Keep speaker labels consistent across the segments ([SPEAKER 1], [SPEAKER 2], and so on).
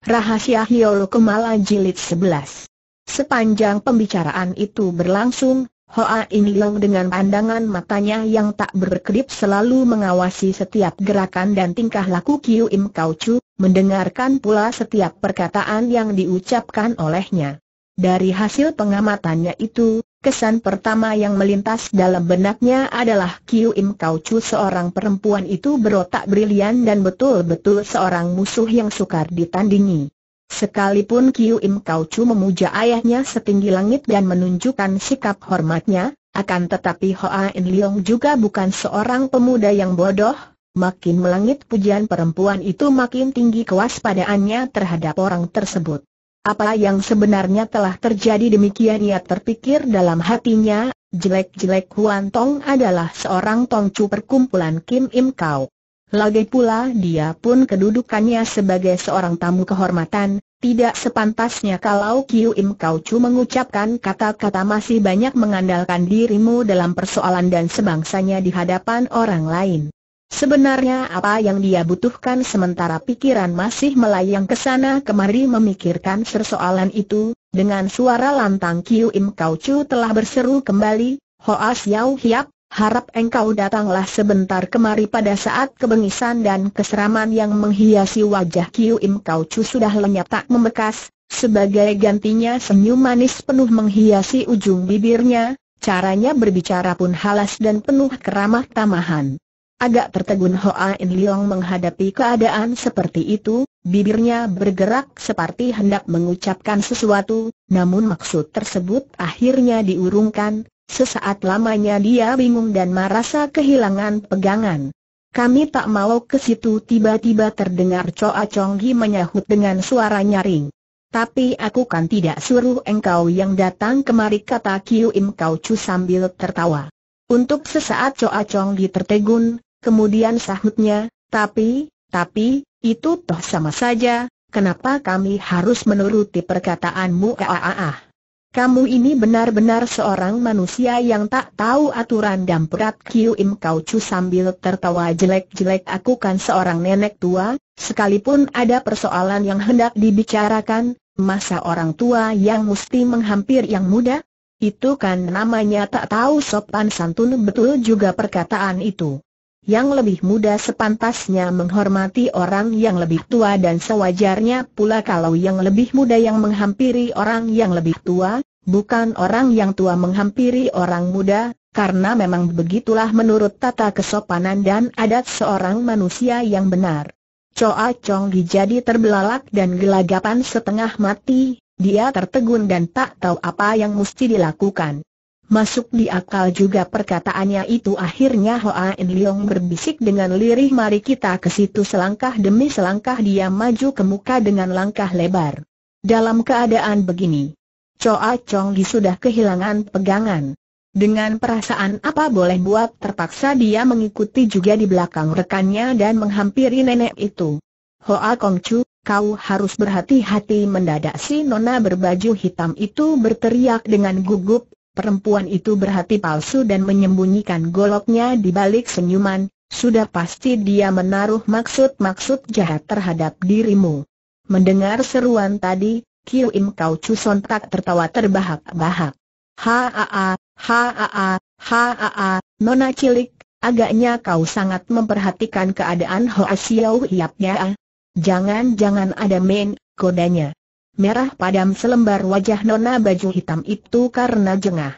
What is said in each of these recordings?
[SPEAKER 1] Rahasia Hiolo Kemala Jilid 11 Sepanjang pembicaraan itu berlangsung, Hoa In Leong dengan pandangan matanya yang tak berkedip selalu mengawasi setiap gerakan dan tingkah laku Kiu Im Kau Chu, mendengarkan pula setiap perkataan yang diucapkan olehnya. Dari hasil pengamatannya itu, Kesan pertama yang melintas dalam benaknya adalah Kiu Im Kau Chu seorang perempuan itu berotak brilian dan betul-betul seorang musuh yang sukar ditandingi. Sekalipun Kiu Im Kau Chu memuja ayahnya setinggi langit dan menunjukkan sikap hormatnya, akan tetapi Hoa In Leong juga bukan seorang pemuda yang bodoh, makin melangit pujian perempuan itu makin tinggi kewaspadaannya terhadap orang tersebut. Apa yang sebenarnya telah terjadi demikian ia terpikir dalam hatinya, jelek-jelek Huan Tong adalah seorang tongcu perkumpulan Kim Im Kau. Lagi pula dia pun kedudukannya sebagai seorang tamu kehormatan, tidak sepantasnya kalau Kiu Im Kau Chu mengucapkan kata-kata masih banyak mengandalkan dirimu dalam persoalan dan sebangsanya di hadapan orang lain. Sebenarnya apa yang dia butuhkan sementara pikiran masih melayang ke sana kemari memikirkan persoalan itu, dengan suara lantang Kiu Im Kau Chu telah berseru kembali, Hoa Xiao Hiap, harap engkau datanglah sebentar kemari pada saat kebengisan dan keseraman yang menghiasi wajah Kiu Im Kau Chu sudah lenyap tak membekas, sebagai gantinya senyum manis penuh menghiasi ujung bibirnya, caranya berbicara pun halas dan penuh keramah tamahan. Agak tertegun Hoa In Leong menghadapi keadaan seperti itu, bibirnya bergerak seperti hendak mengucapkan sesuatu, namun maksud tersebut akhirnya diurungkan, sesaat lamanya dia bingung dan merasa kehilangan pegangan. Kami tak mau ke situ tiba-tiba terdengar Choa Chong menyahut dengan suara nyaring. Tapi aku kan tidak suruh engkau yang datang kemari kata Kiu Im Kau Chu sambil tertawa. Untuk sesaat Choa Chong tertegun, Kemudian sahutnya, tapi, tapi, itu toh sama saja, kenapa kami harus menuruti perkataanmu aaah? Kamu ini benar-benar seorang manusia yang tak tahu aturan dan perat Kiu Im Kau Chu sambil tertawa jelek-jelek aku kan seorang nenek tua, sekalipun ada persoalan yang hendak dibicarakan, masa orang tua yang mesti menghampir yang muda? Itu kan namanya tak tahu sopan santun betul juga perkataan itu yang lebih muda sepantasnya menghormati orang yang lebih tua dan sewajarnya pula kalau yang lebih muda yang menghampiri orang yang lebih tua, bukan orang yang tua menghampiri orang muda, karena memang begitulah menurut tata kesopanan dan adat seorang manusia yang benar. Choa Chong Gi jadi terbelalak dan gelagapan setengah mati, dia tertegun dan tak tahu apa yang mesti dilakukan. Masuk di akal juga perkataannya itu akhirnya Hoa In Leong berbisik dengan lirih mari kita ke situ selangkah demi selangkah dia maju ke muka dengan langkah lebar. Dalam keadaan begini, Choa Chong Gi sudah kehilangan pegangan. Dengan perasaan apa boleh buat terpaksa dia mengikuti juga di belakang rekannya dan menghampiri nenek itu. Hoa Kong Chu, kau harus berhati-hati mendadak si nona berbaju hitam itu berteriak dengan gugup Perempuan itu berhati palsu dan menyembunyikan goloknya di balik senyuman, sudah pasti dia menaruh maksud-maksud jahat terhadap dirimu. Mendengar seruan tadi, Kiu Im Kau Chu sontak tertawa terbahak-bahak. Haa, haa, haa, nona cilik, agaknya kau sangat memperhatikan keadaan Hoa Xiao Hiap ya. Jangan-jangan ada main, kodanya merah padam selembar wajah nona baju hitam itu karena jengah.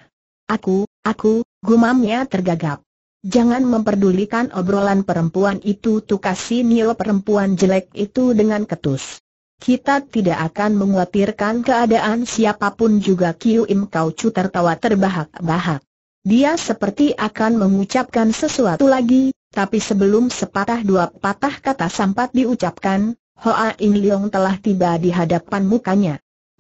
[SPEAKER 1] Aku, aku, gumamnya tergagap. Jangan memperdulikan obrolan perempuan itu tukas si Nio perempuan jelek itu dengan ketus. Kita tidak akan menguatirkan keadaan siapapun juga Kiu Im Kau Chu tertawa terbahak-bahak. Dia seperti akan mengucapkan sesuatu lagi, tapi sebelum sepatah dua patah kata sempat diucapkan, Hoa In Leong telah tiba di hadapan mukanya.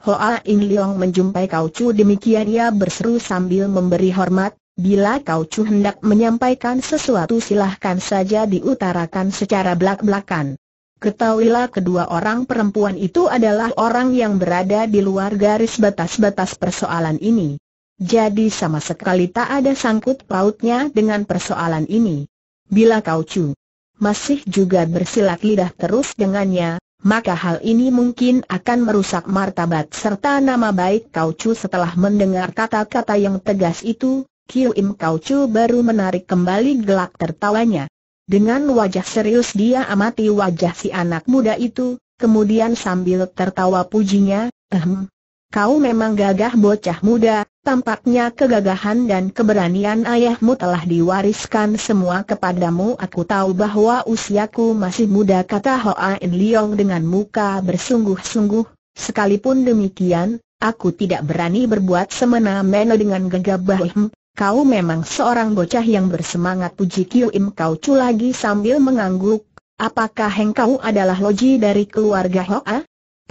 [SPEAKER 1] Hoa In Leong menjumpai Kau Chu demikian ia berseru sambil memberi hormat, bila Kau Chu hendak menyampaikan sesuatu silahkan saja diutarakan secara belak-belakan. Ketahuilah kedua orang perempuan itu adalah orang yang berada di luar garis batas-batas persoalan ini. Jadi sama sekali tak ada sangkut pautnya dengan persoalan ini. Bila Kau Chu masih juga bersilat lidah terus dengannya, maka hal ini mungkin akan merusak martabat serta nama baik Kau Chu setelah mendengar kata-kata yang tegas itu, Kiu Im Kau Chu baru menarik kembali gelak tertawanya. Dengan wajah serius dia amati wajah si anak muda itu, kemudian sambil tertawa pujinya, ehm, kau memang gagah bocah muda, Tampaknya kegagahan dan keberanian ayahmu telah diwariskan semua kepadamu Aku tahu bahwa usiaku masih muda kata Hoa In Leong dengan muka bersungguh-sungguh Sekalipun demikian, aku tidak berani berbuat semena-mena dengan gegabah Kau memang seorang bocah yang bersemangat puji Kiu Im Kau Chu lagi sambil mengangguk Apakah hengkau adalah loji dari keluarga Hoa?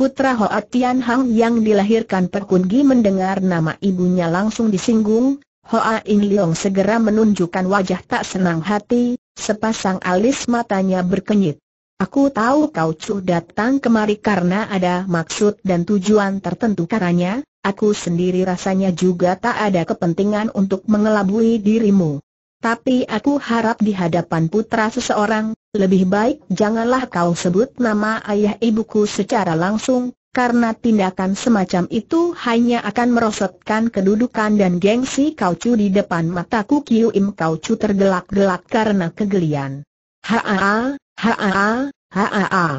[SPEAKER 1] Putra Hoa Tian Hang yang dilahirkan Pekun Gi mendengar nama ibunya langsung disinggung, Hoa In Leong segera menunjukkan wajah tak senang hati, sepasang alis matanya berkenyit. Aku tahu kau cu datang kemari karena ada maksud dan tujuan tertentu karanya, aku sendiri rasanya juga tak ada kepentingan untuk mengelabui dirimu. Tapi aku harap di hadapan putra seseorang, lebih baik janganlah kau sebut nama ayah ibuku secara langsung, karena tindakan semacam itu hanya akan merosotkan kedudukan dan gengsi kau cu di depan mataku Kiu Im kau cu tergelak-gelak karena kegelian. Haa, haa, haa.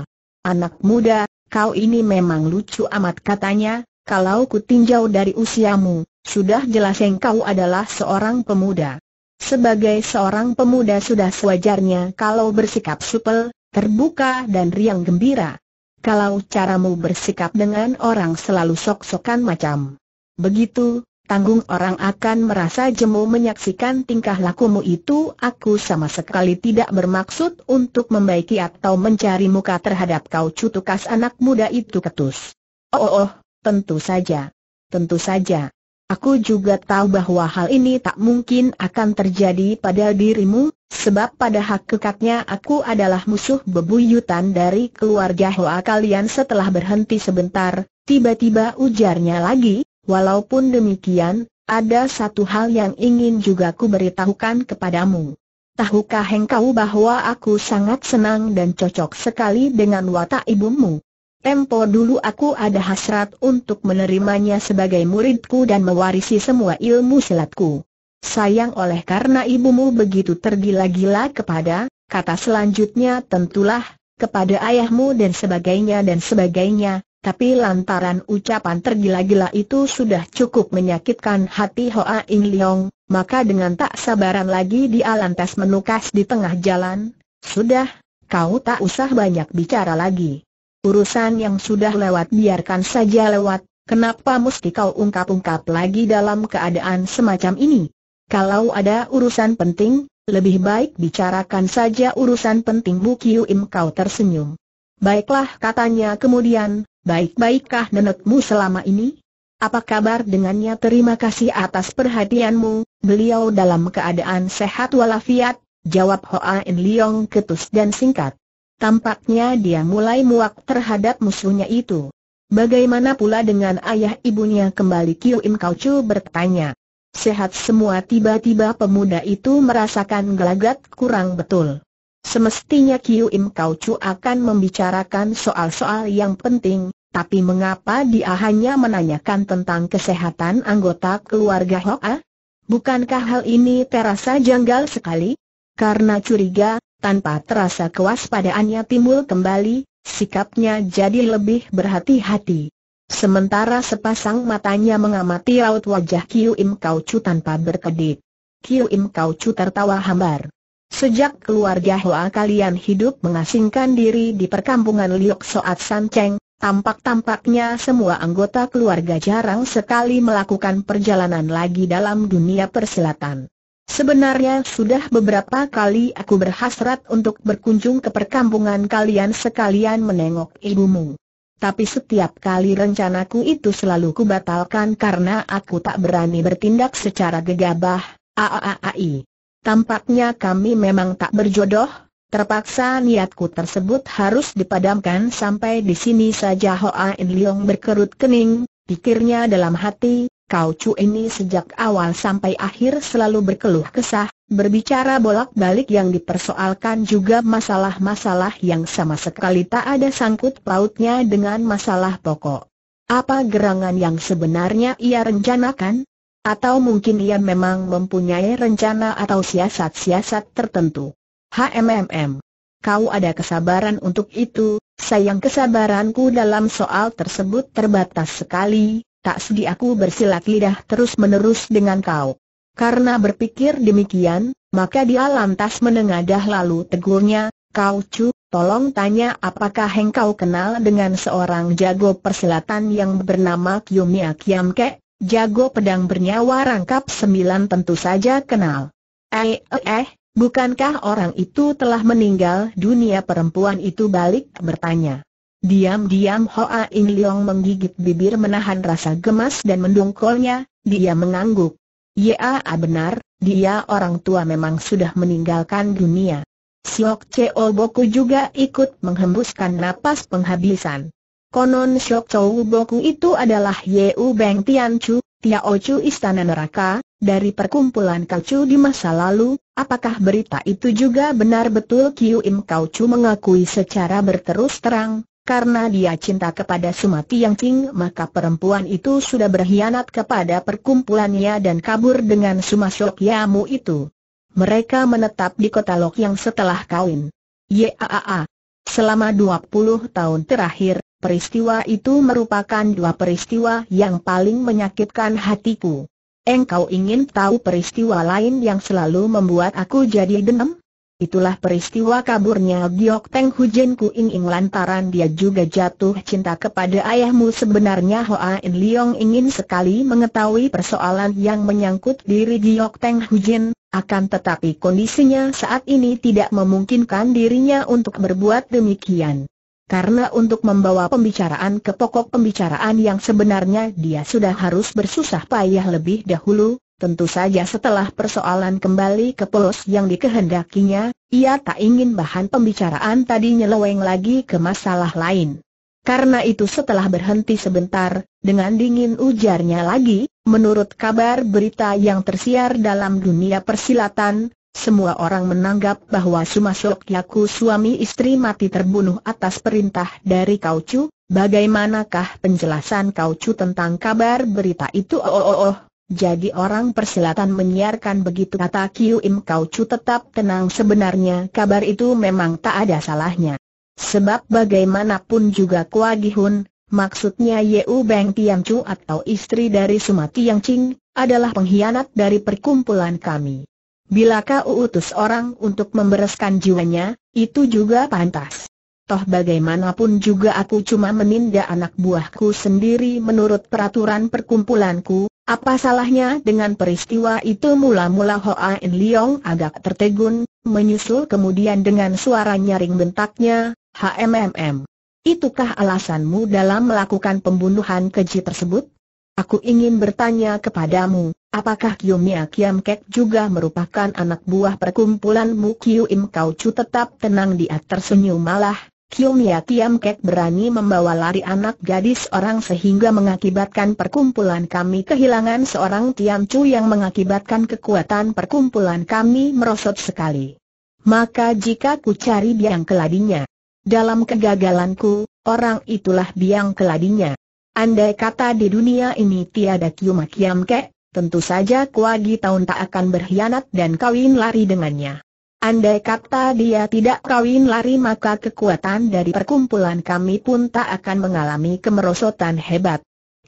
[SPEAKER 1] Anak muda, kau ini memang lucu amat katanya, kalau ku tinjau dari usiamu, sudah jelas kau adalah seorang pemuda. Sebagai seorang pemuda sudah sewajarnya kalau bersikap supel, terbuka dan riang gembira. Kalau caramu bersikap dengan orang selalu sok-sokan macam begitu, tanggung orang akan merasa jemu menyaksikan tingkah lakumu itu aku sama sekali tidak bermaksud untuk membaiki atau mencari muka terhadap kau cutukas anak muda itu ketus. Oh, oh, oh tentu saja. Tentu saja. Aku juga tahu bahwa hal ini tak mungkin akan terjadi pada dirimu, sebab pada hak kekatnya aku adalah musuh bebuyutan dari keluarga Hoa kalian setelah berhenti sebentar, tiba-tiba ujarnya lagi, walaupun demikian, ada satu hal yang ingin juga ku beritahukan kepadamu. Tahukah engkau bahwa aku sangat senang dan cocok sekali dengan watak ibumu? Tempo dulu aku ada hasrat untuk menerimanya sebagai muridku dan mewarisi semua ilmu silatku. Sayang oleh karena ibumu begitu tergila-gila kepada, kata selanjutnya tentulah, kepada ayahmu dan sebagainya dan sebagainya, tapi lantaran ucapan tergila-gila itu sudah cukup menyakitkan hati Hoa In Leong, maka dengan tak sabaran lagi dia lantas menukas di tengah jalan, sudah, kau tak usah banyak bicara lagi. Urusan yang sudah lewat biarkan saja lewat, kenapa mesti kau ungkap-ungkap lagi dalam keadaan semacam ini? Kalau ada urusan penting, lebih baik bicarakan saja urusan penting Bu Kiu Im kau tersenyum. Baiklah katanya kemudian, baik-baikkah nenekmu selama ini? Apa kabar dengannya terima kasih atas perhatianmu, beliau dalam keadaan sehat walafiat, jawab Hoa In Leong ketus dan singkat. Tampaknya dia mulai muak terhadap musuhnya itu. Bagaimana pula dengan ayah ibunya kembali Kiu Im Kau Chu bertanya. Sehat semua tiba-tiba pemuda itu merasakan gelagat kurang betul. Semestinya Kiu Im Kau Chu akan membicarakan soal-soal yang penting, tapi mengapa dia hanya menanyakan tentang kesehatan anggota keluarga Hoa? Bukankah hal ini terasa janggal sekali? Karena curiga, tanpa terasa kewaspadaannya timbul kembali, sikapnya jadi lebih berhati-hati. Sementara sepasang matanya mengamati raut wajah Kiu Im Kau Chu tanpa berkedip. Kiu Im Kau Chu tertawa hambar. Sejak keluarga Hoa kalian hidup mengasingkan diri di perkampungan Liok Soat San Cheng, tampak-tampaknya semua anggota keluarga jarang sekali melakukan perjalanan lagi dalam dunia perselatan. Sebenarnya sudah beberapa kali aku berhasrat untuk berkunjung ke perkampungan kalian sekalian menengok ibumu. Tapi setiap kali rencanaku itu selalu kubatalkan karena aku tak berani bertindak secara gegabah, aaai. Tampaknya kami memang tak berjodoh, terpaksa niatku tersebut harus dipadamkan sampai di sini saja Hoa In Leong berkerut kening, pikirnya dalam hati, Kau Chu ini sejak awal sampai akhir selalu berkeluh kesah, berbicara bolak-balik yang dipersoalkan juga masalah-masalah yang sama sekali tak ada sangkut pautnya dengan masalah pokok. Apa gerangan yang sebenarnya ia rencanakan? Atau mungkin ia memang mempunyai rencana atau siasat-siasat tertentu? HMMM. Kau ada kesabaran untuk itu, sayang kesabaranku dalam soal tersebut terbatas sekali, Tak sedi aku bersilat lidah terus-menerus dengan kau. Karena berpikir demikian, maka dia lantas menengadah lalu tegurnya, kau cu, tolong tanya apakah engkau kenal dengan seorang jago persilatan yang bernama Kiyomiya Kiamke, jago pedang bernyawa rangkap sembilan tentu saja kenal. Eh, eh, eh, bukankah orang itu telah meninggal dunia perempuan itu balik bertanya. Diam-diam Hoa In Leong menggigit bibir menahan rasa gemas dan mendongkolnya, dia mengangguk. Ya benar, dia orang tua memang sudah meninggalkan dunia. Siok Cheo Boku juga ikut menghembuskan napas penghabisan. Konon Siok Cheo Boku itu adalah Yeu Beng Tian Chu, Tiao Chu Istana Neraka, dari perkumpulan Kaucu di masa lalu, apakah berita itu juga benar betul Kiu Im Kaucu mengakui secara berterus terang, karena dia cinta kepada Sumati Yang Ting maka perempuan itu sudah berkhianat kepada perkumpulannya dan kabur dengan Sumasok Yamu itu. Mereka menetap di kota Lok yang setelah kawin. Yaa. Selama 20 tahun terakhir, peristiwa itu merupakan dua peristiwa yang paling menyakitkan hatiku. Engkau ingin tahu peristiwa lain yang selalu membuat aku jadi dendam? Itulah peristiwa kaburnya Giok Teng Hujen Ku Ing Ing lantaran dia juga jatuh cinta kepada ayahmu sebenarnya Hoa In Leong ingin sekali mengetahui persoalan yang menyangkut diri Giok Teng Hujen, akan tetapi kondisinya saat ini tidak memungkinkan dirinya untuk berbuat demikian. Karena untuk membawa pembicaraan ke pokok pembicaraan yang sebenarnya dia sudah harus bersusah payah lebih dahulu, Tentu saja setelah persoalan kembali ke polos yang dikehendakinya, ia tak ingin bahan pembicaraan tadi nyeleweng lagi ke masalah lain. Karena itu setelah berhenti sebentar, dengan dingin ujarnya lagi, menurut kabar berita yang tersiar dalam dunia persilatan, semua orang menanggap bahwa Sumasok Yaku suami istri mati terbunuh atas perintah dari Kaucu, bagaimanakah penjelasan Kaucu tentang kabar berita itu? Oh, oh, oh, oh. Jadi orang persilatan menyiarkan begitu kata Kiu Im Kau Chu tetap tenang sebenarnya kabar itu memang tak ada salahnya. Sebab bagaimanapun juga Kua Gihun, maksudnya Yeu Beng Tiam Chu atau istri dari Sumati Yang Ching, adalah pengkhianat dari perkumpulan kami. Bila kau utus orang untuk membereskan jiwanya, itu juga pantas. Toh bagaimanapun juga aku cuma menindak anak buahku sendiri menurut peraturan perkumpulanku, apa salahnya dengan peristiwa itu mula-mula Hoa In Leong agak tertegun, menyusul kemudian dengan suara nyaring bentaknya, HMMM. Itukah alasanmu dalam melakukan pembunuhan keji tersebut? Aku ingin bertanya kepadamu, apakah Mia Kiam Kek juga merupakan anak buah perkumpulanmu Kiu Im Kau Chu tetap tenang di atas senyum malah, ya Kiam Kek berani membawa lari anak gadis orang sehingga mengakibatkan perkumpulan kami kehilangan seorang Tiam Chu yang mengakibatkan kekuatan perkumpulan kami merosot sekali. Maka jika ku cari biang keladinya, dalam kegagalanku, orang itulah biang keladinya. Andai kata di dunia ini tiada Kiuma Kiam Kek, tentu saja Kuagi Taun tak akan berkhianat dan kawin lari dengannya. Andai kata dia tidak kawin lari maka kekuatan dari perkumpulan kami pun tak akan mengalami kemerosotan hebat.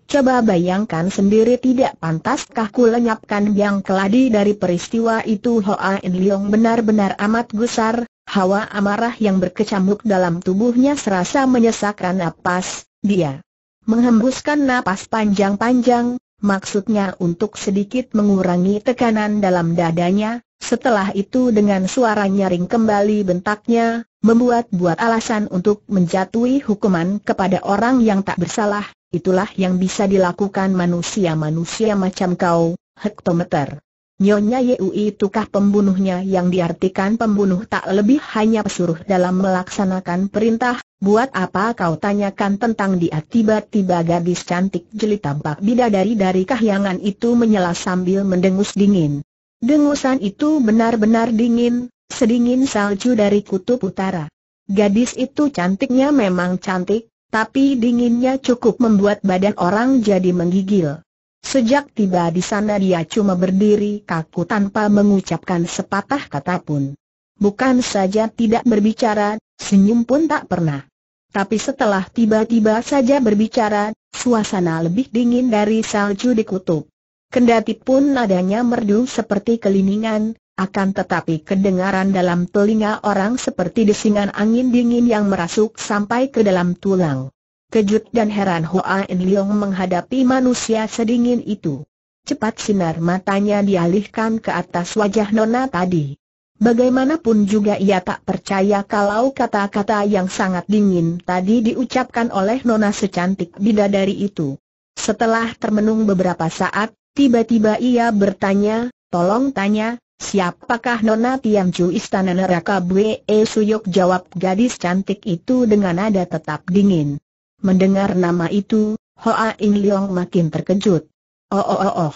[SPEAKER 1] Coba bayangkan sendiri tidak pantaskah ku lenyapkan yang keladi dari peristiwa itu Hoa In Leong benar-benar amat gusar, hawa amarah yang berkecamuk dalam tubuhnya serasa menyesakkan napas, dia menghembuskan napas panjang-panjang, maksudnya untuk sedikit mengurangi tekanan dalam dadanya, setelah itu dengan suara nyaring kembali bentaknya, membuat-buat alasan untuk menjatuhi hukuman kepada orang yang tak bersalah, itulah yang bisa dilakukan manusia-manusia macam kau, hektometer. Nyonya yui tukah pembunuhnya yang diartikan pembunuh tak lebih hanya pesuruh dalam melaksanakan perintah, buat apa kau tanyakan tentang dia tiba-tiba gadis cantik jeli tampak bidadari dari kahyangan itu menyela sambil mendengus dingin. Dengusan itu benar-benar dingin, sedingin salju dari kutub utara. Gadis itu cantiknya memang cantik, tapi dinginnya cukup membuat badan orang jadi menggigil. Sejak tiba di sana dia cuma berdiri kaku tanpa mengucapkan sepatah kata pun. Bukan saja tidak berbicara, senyum pun tak pernah. Tapi setelah tiba-tiba saja berbicara, suasana lebih dingin dari salju di kutub. Kendati pun nadanya merdu seperti keliningan, akan tetapi kedengaran dalam telinga orang seperti desingan angin dingin yang merasuk sampai ke dalam tulang. Kejut dan heran Hoa En Leong menghadapi manusia sedingin itu. Cepat sinar matanya dialihkan ke atas wajah Nona tadi. Bagaimanapun juga ia tak percaya kalau kata-kata yang sangat dingin tadi diucapkan oleh Nona secantik bidadari itu. Setelah termenung beberapa saat, Tiba-tiba ia bertanya, tolong tanya, siapakah Nona Tiamcu Istana Neraka Bwe e Suyok jawab gadis cantik itu dengan nada tetap dingin. Mendengar nama itu, Hoa In Leong makin terkejut. Oh oh oh oh.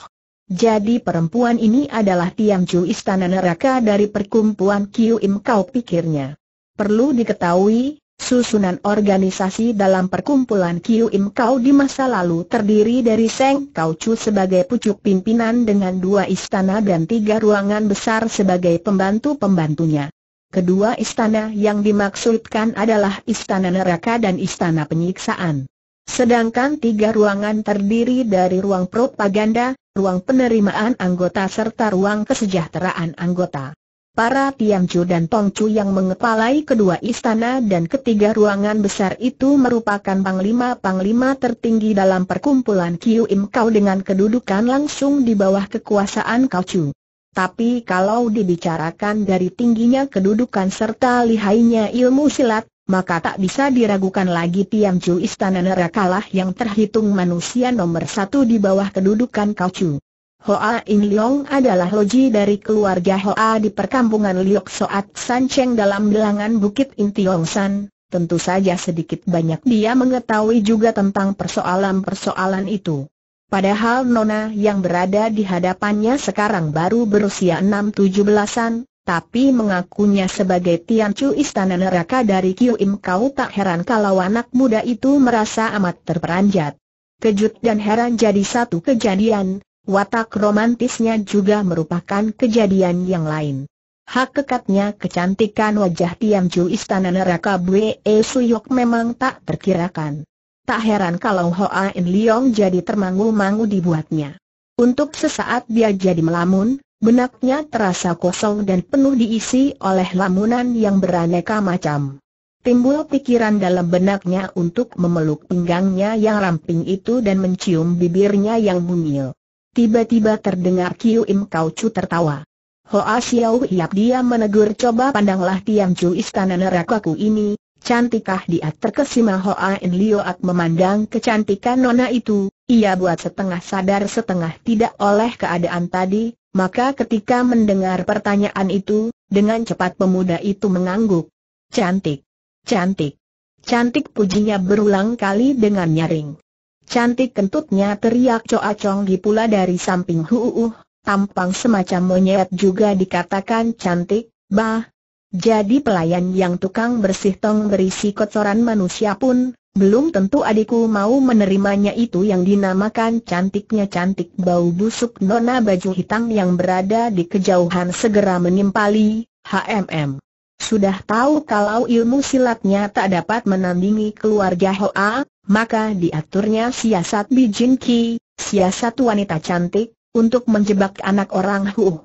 [SPEAKER 1] Jadi perempuan ini adalah Tiamcu Istana Neraka dari perkumpulan Kiu Im Kau pikirnya. Perlu diketahui, Susunan organisasi dalam perkumpulan Kiu Im Kau di masa lalu terdiri dari Seng Kau Chu sebagai pucuk pimpinan dengan dua istana dan tiga ruangan besar sebagai pembantu-pembantunya. Kedua istana yang dimaksudkan adalah istana neraka dan istana penyiksaan. Sedangkan tiga ruangan terdiri dari ruang propaganda, ruang penerimaan anggota serta ruang kesejahteraan anggota. Para Tiangju dan Tongcu yang mengepalai kedua istana dan ketiga ruangan besar itu merupakan panglima-panglima tertinggi dalam perkumpulan Kiu Im Kau dengan kedudukan langsung di bawah kekuasaan Kau Chu. Tapi kalau dibicarakan dari tingginya kedudukan serta lihainya ilmu silat, maka tak bisa diragukan lagi Tiangju istana Neraka lah yang terhitung manusia nomor satu di bawah kedudukan Kau Chu. Hoa In Leong adalah loji dari keluarga Hoa di perkampungan Liok Soat San Cheng dalam bilangan Bukit Intiong San. Tentu saja sedikit banyak dia mengetahui juga tentang persoalan-persoalan itu. Padahal Nona yang berada di hadapannya sekarang baru berusia 6-17an, tapi mengakunya sebagai Tian Chu Istana Neraka dari Kiu Im Kau tak heran kalau anak muda itu merasa amat terperanjat. Kejut dan heran jadi satu kejadian, Watak romantisnya juga merupakan kejadian yang lain. Hak kekatnya kecantikan wajah Tiam Ju Istana Neraka Bwe e Suyok memang tak terkirakan. Tak heran kalau Hoa In Leong jadi termangu-mangu dibuatnya. Untuk sesaat dia jadi melamun, benaknya terasa kosong dan penuh diisi oleh lamunan yang beraneka macam. Timbul pikiran dalam benaknya untuk memeluk pinggangnya yang ramping itu dan mencium bibirnya yang mungil. Tiba-tiba terdengar Kiu Im Kau Chu tertawa. Hoa Xiao Hiap dia menegur coba pandanglah Tiang Chu istana neraka ku ini, cantikah dia terkesima Hoa In Ak memandang kecantikan nona itu, ia buat setengah sadar setengah tidak oleh keadaan tadi, maka ketika mendengar pertanyaan itu, dengan cepat pemuda itu mengangguk. Cantik, cantik, cantik pujinya berulang kali dengan nyaring. Cantik kentutnya teriak coa Chong Gi pula dari samping Huuuh, tampang semacam monyet juga dikatakan cantik, bah. Jadi pelayan yang tukang bersih tong berisi kotoran manusia pun, belum tentu adikku mau menerimanya itu yang dinamakan cantiknya cantik bau busuk nona baju hitam yang berada di kejauhan segera menimpali, HMM. Sudah tahu kalau ilmu silatnya tak dapat menandingi keluarga Hoa, maka diaturnya siasat Bijin Ki, siasat wanita cantik, untuk menjebak anak orang Hu.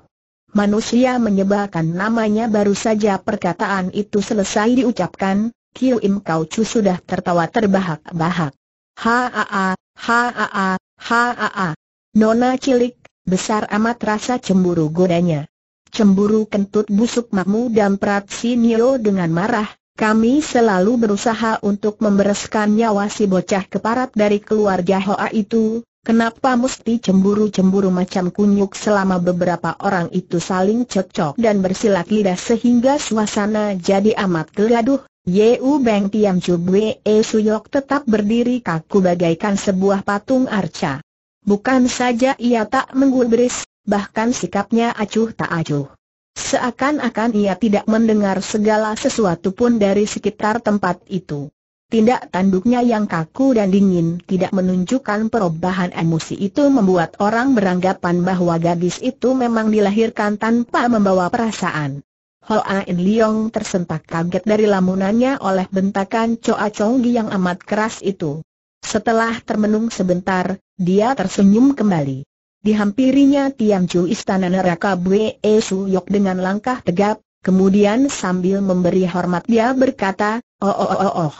[SPEAKER 1] Manusia menyebalkan namanya baru saja perkataan itu selesai diucapkan, Kiu Im Kau Chu sudah tertawa terbahak-bahak. Haa, haa, haa, nona cilik, besar amat rasa cemburu godanya. Cemburu kentut busuk makmu dan Prat Nio dengan marah, kami selalu berusaha untuk membereskan nyawa si bocah keparat dari keluarga Hoa itu, kenapa mesti cemburu-cemburu macam kunyuk selama beberapa orang itu saling cocok dan bersilat lidah sehingga suasana jadi amat geladuh. Yeu Beng Tiam Chubwe E Suyok tetap berdiri kaku bagaikan sebuah patung arca. Bukan saja ia tak menggubris, bahkan sikapnya acuh tak acuh. Seakan-akan ia tidak mendengar segala sesuatu pun dari sekitar tempat itu. Tindak tanduknya yang kaku dan dingin tidak menunjukkan perubahan emosi itu membuat orang beranggapan bahwa gadis itu memang dilahirkan tanpa membawa perasaan. Ho In Leong tersentak kaget dari lamunannya oleh bentakan Choa Chonggi yang amat keras itu. Setelah termenung sebentar, dia tersenyum kembali. Dihampirinya Tiam Chu Istana Neraka Bue e Su Yok dengan langkah tegap, kemudian sambil memberi hormat dia berkata, Oh oh oh oh, oh.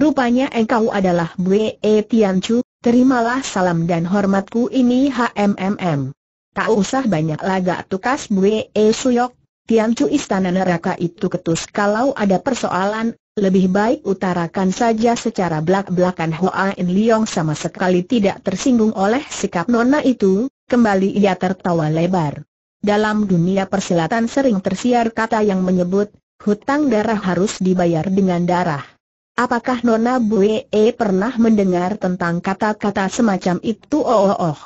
[SPEAKER 1] Rupanya engkau adalah E Tiam Chu, terimalah salam dan hormatku ini HMMM. Tak usah banyak lagak tukas Bue e Su Suyok, Tiam Chu Istana Neraka itu ketus kalau ada persoalan, lebih baik utarakan saja secara belak-belakan Hoa In Leong sama sekali tidak tersinggung oleh sikap nona itu, Kembali ia tertawa lebar. Dalam dunia persilatan sering tersiar kata yang menyebut, hutang darah harus dibayar dengan darah. Apakah Nona e pernah mendengar tentang kata-kata semacam itu? Oh, oh, oh.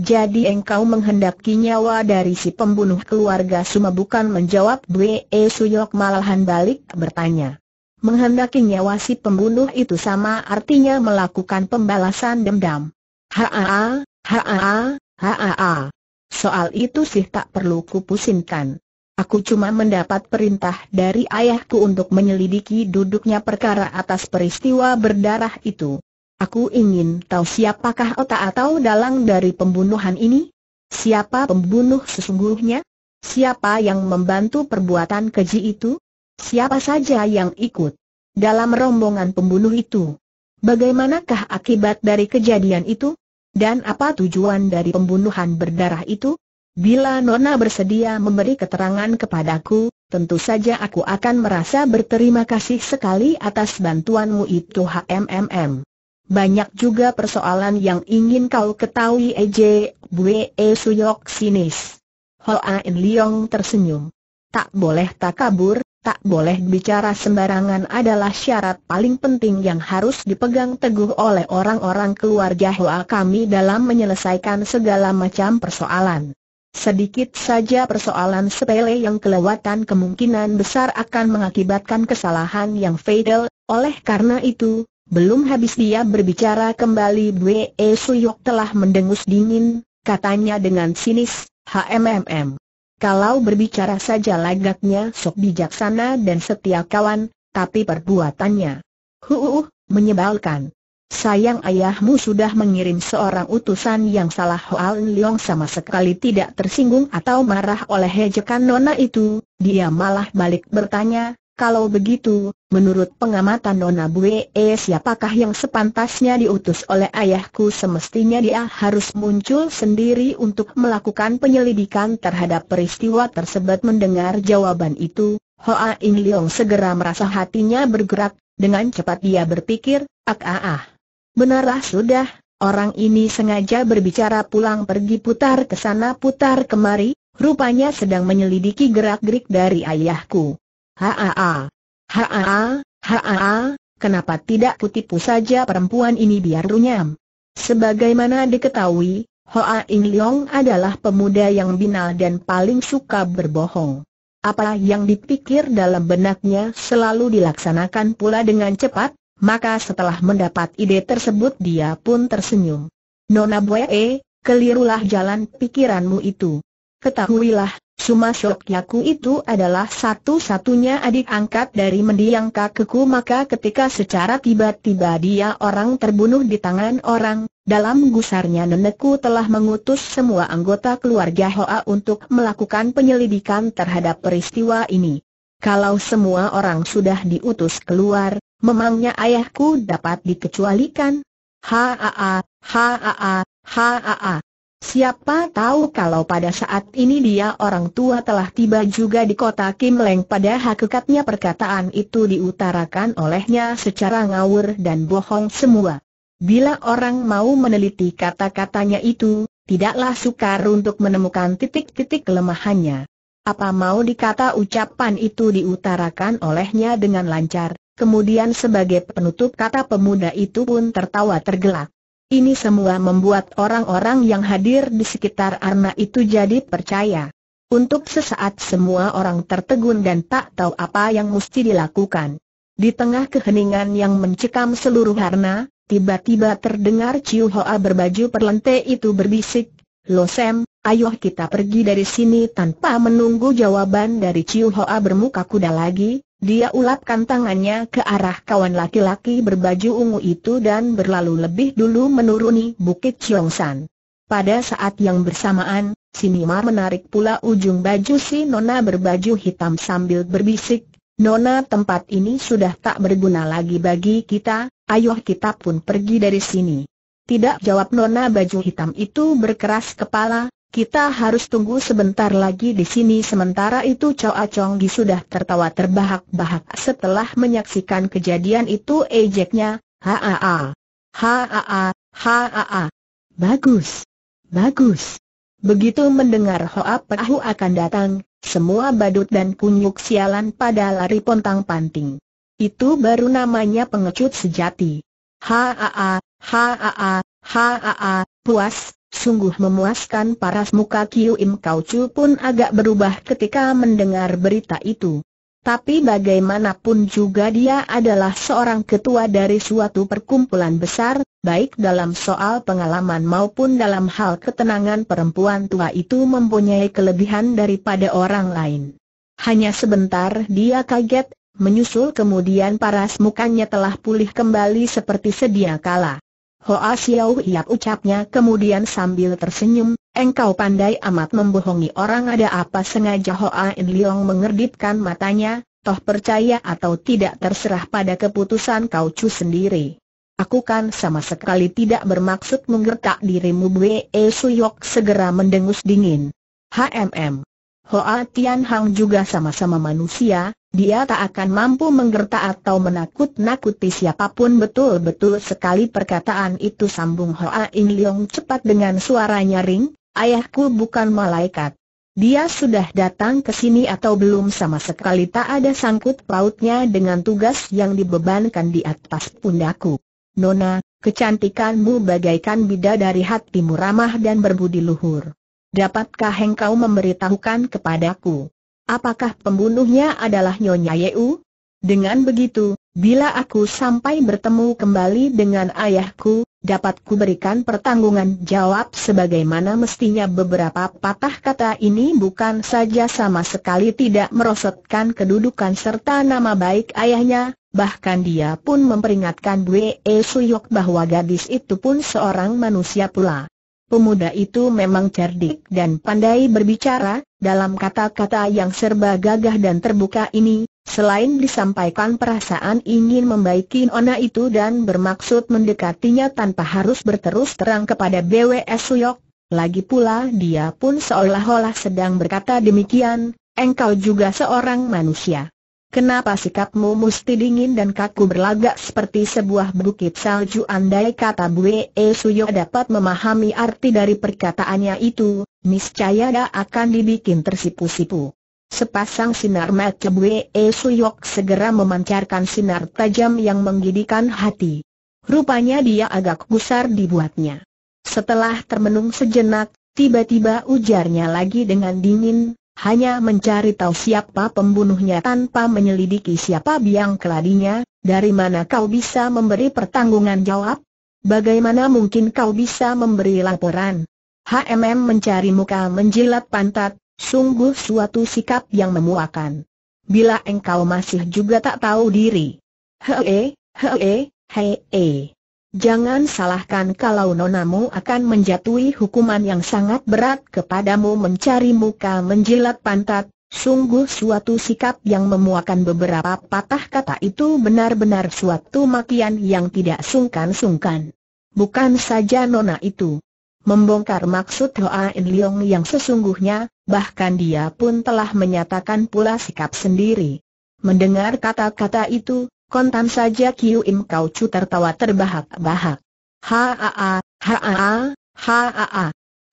[SPEAKER 1] Jadi engkau menghendaki nyawa dari si pembunuh keluarga Suma bukan menjawab Bue Suyok malahan balik bertanya. Menghendaki nyawa si pembunuh itu sama artinya melakukan pembalasan dendam. Haa, haa, Haa. Soal itu sih tak perlu kupusingkan. Aku cuma mendapat perintah dari ayahku untuk menyelidiki duduknya perkara atas peristiwa berdarah itu. Aku ingin tahu siapakah otak atau dalang dari pembunuhan ini? Siapa pembunuh sesungguhnya? Siapa yang membantu perbuatan keji itu? Siapa saja yang ikut dalam rombongan pembunuh itu? Bagaimanakah akibat dari kejadian itu? Dan apa tujuan dari pembunuhan berdarah itu? Bila Nona bersedia memberi keterangan kepadaku, tentu saja aku akan merasa berterima kasih sekali atas bantuanmu itu HMMM. Banyak juga persoalan yang ingin kau ketahui EJ, Bue E Suyok Sinis. Hoa In Leong tersenyum. Tak boleh tak kabur, tak boleh bicara sembarangan adalah syarat paling penting yang harus dipegang teguh oleh orang-orang keluarga Hoa kami dalam menyelesaikan segala macam persoalan. Sedikit saja persoalan sepele yang kelewatan kemungkinan besar akan mengakibatkan kesalahan yang fatal, oleh karena itu, belum habis dia berbicara kembali Bwe e Suyok telah mendengus dingin, katanya dengan sinis, HMMM. Kalau berbicara saja lagaknya sok bijaksana dan setia kawan, tapi perbuatannya Huuuh, menyebalkan. Sayang ayahmu sudah mengirim seorang utusan yang salah Hoal Leong sama sekali tidak tersinggung atau marah oleh hejekan nona itu, dia malah balik bertanya, kalau begitu, menurut pengamatan Nona Bue, eh, siapakah yang sepantasnya diutus oleh ayahku semestinya dia harus muncul sendiri untuk melakukan penyelidikan terhadap peristiwa tersebut mendengar jawaban itu. Hoa In Leong segera merasa hatinya bergerak, dengan cepat dia berpikir, ak ah ah. ah. Benarlah sudah, orang ini sengaja berbicara pulang pergi putar ke sana putar kemari, rupanya sedang menyelidiki gerak-gerik dari ayahku. Haa. Haa, haa, kenapa tidak kutipu saja perempuan ini biar runyam? Sebagaimana diketahui, Hoa In Leong adalah pemuda yang binal dan paling suka berbohong. Apa yang dipikir dalam benaknya selalu dilaksanakan pula dengan cepat, maka setelah mendapat ide tersebut dia pun tersenyum. Nona Boe, kelirulah jalan pikiranmu itu. Ketahuilah, Suma Yaku itu adalah satu-satunya adik angkat dari mendiang kakekku maka ketika secara tiba-tiba dia orang terbunuh di tangan orang, dalam gusarnya nenekku telah mengutus semua anggota keluarga Hoa untuk melakukan penyelidikan terhadap peristiwa ini. Kalau semua orang sudah diutus keluar, memangnya ayahku dapat dikecualikan? Haa, haa, haa, haa. Siapa tahu kalau pada saat ini dia orang tua telah tiba juga di kota Kim Leng pada hakikatnya perkataan itu diutarakan olehnya secara ngawur dan bohong semua. Bila orang mau meneliti kata-katanya itu, tidaklah sukar untuk menemukan titik-titik kelemahannya. Apa mau dikata ucapan itu diutarakan olehnya dengan lancar, kemudian sebagai penutup kata pemuda itu pun tertawa tergelak. Ini semua membuat orang-orang yang hadir di sekitar Arna itu jadi percaya. Untuk sesaat semua orang tertegun dan tak tahu apa yang mesti dilakukan. Di tengah keheningan yang mencekam seluruh Arna, tiba-tiba terdengar Ciu Hoa berbaju perlente itu berbisik, Lo Sam, ayo kita pergi dari sini tanpa menunggu jawaban dari Ciu Hoa bermuka kuda lagi, dia ulapkan tangannya ke arah kawan laki-laki berbaju ungu itu dan berlalu lebih dulu menuruni Bukit San. Pada saat yang bersamaan, Sinimar menarik pula ujung baju si Nona berbaju hitam sambil berbisik, Nona tempat ini sudah tak berguna lagi bagi kita, ayo kita pun pergi dari sini. Tidak jawab Nona baju hitam itu berkeras kepala, kita harus tunggu sebentar lagi di sini sementara itu Choa Chong Gi sudah tertawa terbahak-bahak setelah menyaksikan kejadian itu ejeknya, haa, haa, haa, bagus, bagus. Begitu mendengar Hoa Pahu akan datang, semua badut dan kunyuk sialan pada lari pontang panting. Itu baru namanya pengecut sejati. Haa, haa, haa, haa, puas, Sungguh memuaskan paras muka Kiu Im Kau Chu pun agak berubah ketika mendengar berita itu. Tapi bagaimanapun juga dia adalah seorang ketua dari suatu perkumpulan besar, baik dalam soal pengalaman maupun dalam hal ketenangan perempuan tua itu mempunyai kelebihan daripada orang lain. Hanya sebentar dia kaget, menyusul kemudian paras mukanya telah pulih kembali seperti sedia kala. Hoa Xiao Hiap ucapnya kemudian sambil tersenyum, engkau pandai amat membohongi orang ada apa sengaja Hoa In Leong mengerdipkan matanya, toh percaya atau tidak terserah pada keputusan kau cu sendiri. Aku kan sama sekali tidak bermaksud menggertak dirimu Bwe Suyok segera mendengus dingin. HMM. Hoa Tian Hang juga sama-sama manusia, dia tak akan mampu menggerta atau menakut-nakuti siapapun betul-betul sekali perkataan itu sambung Hoa In Leong cepat dengan suara nyaring, ayahku bukan malaikat. Dia sudah datang ke sini atau belum sama sekali tak ada sangkut pautnya dengan tugas yang dibebankan di atas pundaku. Nona, kecantikanmu bagaikan bida dari hatimu ramah dan berbudi luhur. Dapatkah engkau memberitahukan kepadaku? Apakah pembunuhnya adalah Nyonya Yeu? Dengan begitu, bila aku sampai bertemu kembali dengan ayahku, dapat berikan pertanggungan jawab sebagaimana mestinya beberapa patah kata ini bukan saja sama sekali tidak merosotkan kedudukan serta nama baik ayahnya, bahkan dia pun memperingatkan Dwe Suyok bahwa gadis itu pun seorang manusia pula. Pemuda itu memang cerdik dan pandai berbicara, dalam kata-kata yang serba gagah dan terbuka ini, selain disampaikan perasaan ingin membaiki Nona itu dan bermaksud mendekatinya tanpa harus berterus terang kepada BWS Suyok, lagi pula dia pun seolah-olah sedang berkata demikian, engkau juga seorang manusia. Kenapa sikapmu mesti dingin dan kaku berlagak seperti sebuah bukit salju andai kata Bue e Suyo dapat memahami arti dari perkataannya itu, niscaya dia akan dibikin tersipu-sipu. Sepasang sinar mata Bue e Suyok segera memancarkan sinar tajam yang menggidikan hati. Rupanya dia agak gusar dibuatnya. Setelah termenung sejenak, tiba-tiba ujarnya lagi dengan dingin, hanya mencari tahu siapa pembunuhnya tanpa menyelidiki siapa biang keladinya, dari mana kau bisa memberi pertanggungan jawab? Bagaimana mungkin kau bisa memberi laporan? HMM mencari muka menjilat pantat, sungguh suatu sikap yang memuakan. Bila engkau masih juga tak tahu diri. Hee, hee, hee, hee. Jangan salahkan kalau nonamu akan menjatuhi hukuman yang sangat berat kepadamu mencari muka menjilat pantat, sungguh suatu sikap yang memuakan beberapa patah kata itu benar-benar suatu makian yang tidak sungkan-sungkan. Bukan saja nona itu membongkar maksud Hoa In Leong yang sesungguhnya, bahkan dia pun telah menyatakan pula sikap sendiri. Mendengar kata-kata itu, Kontan saja Kiu Im Kau Chu tertawa terbahak-bahak. Haa, haa, haa.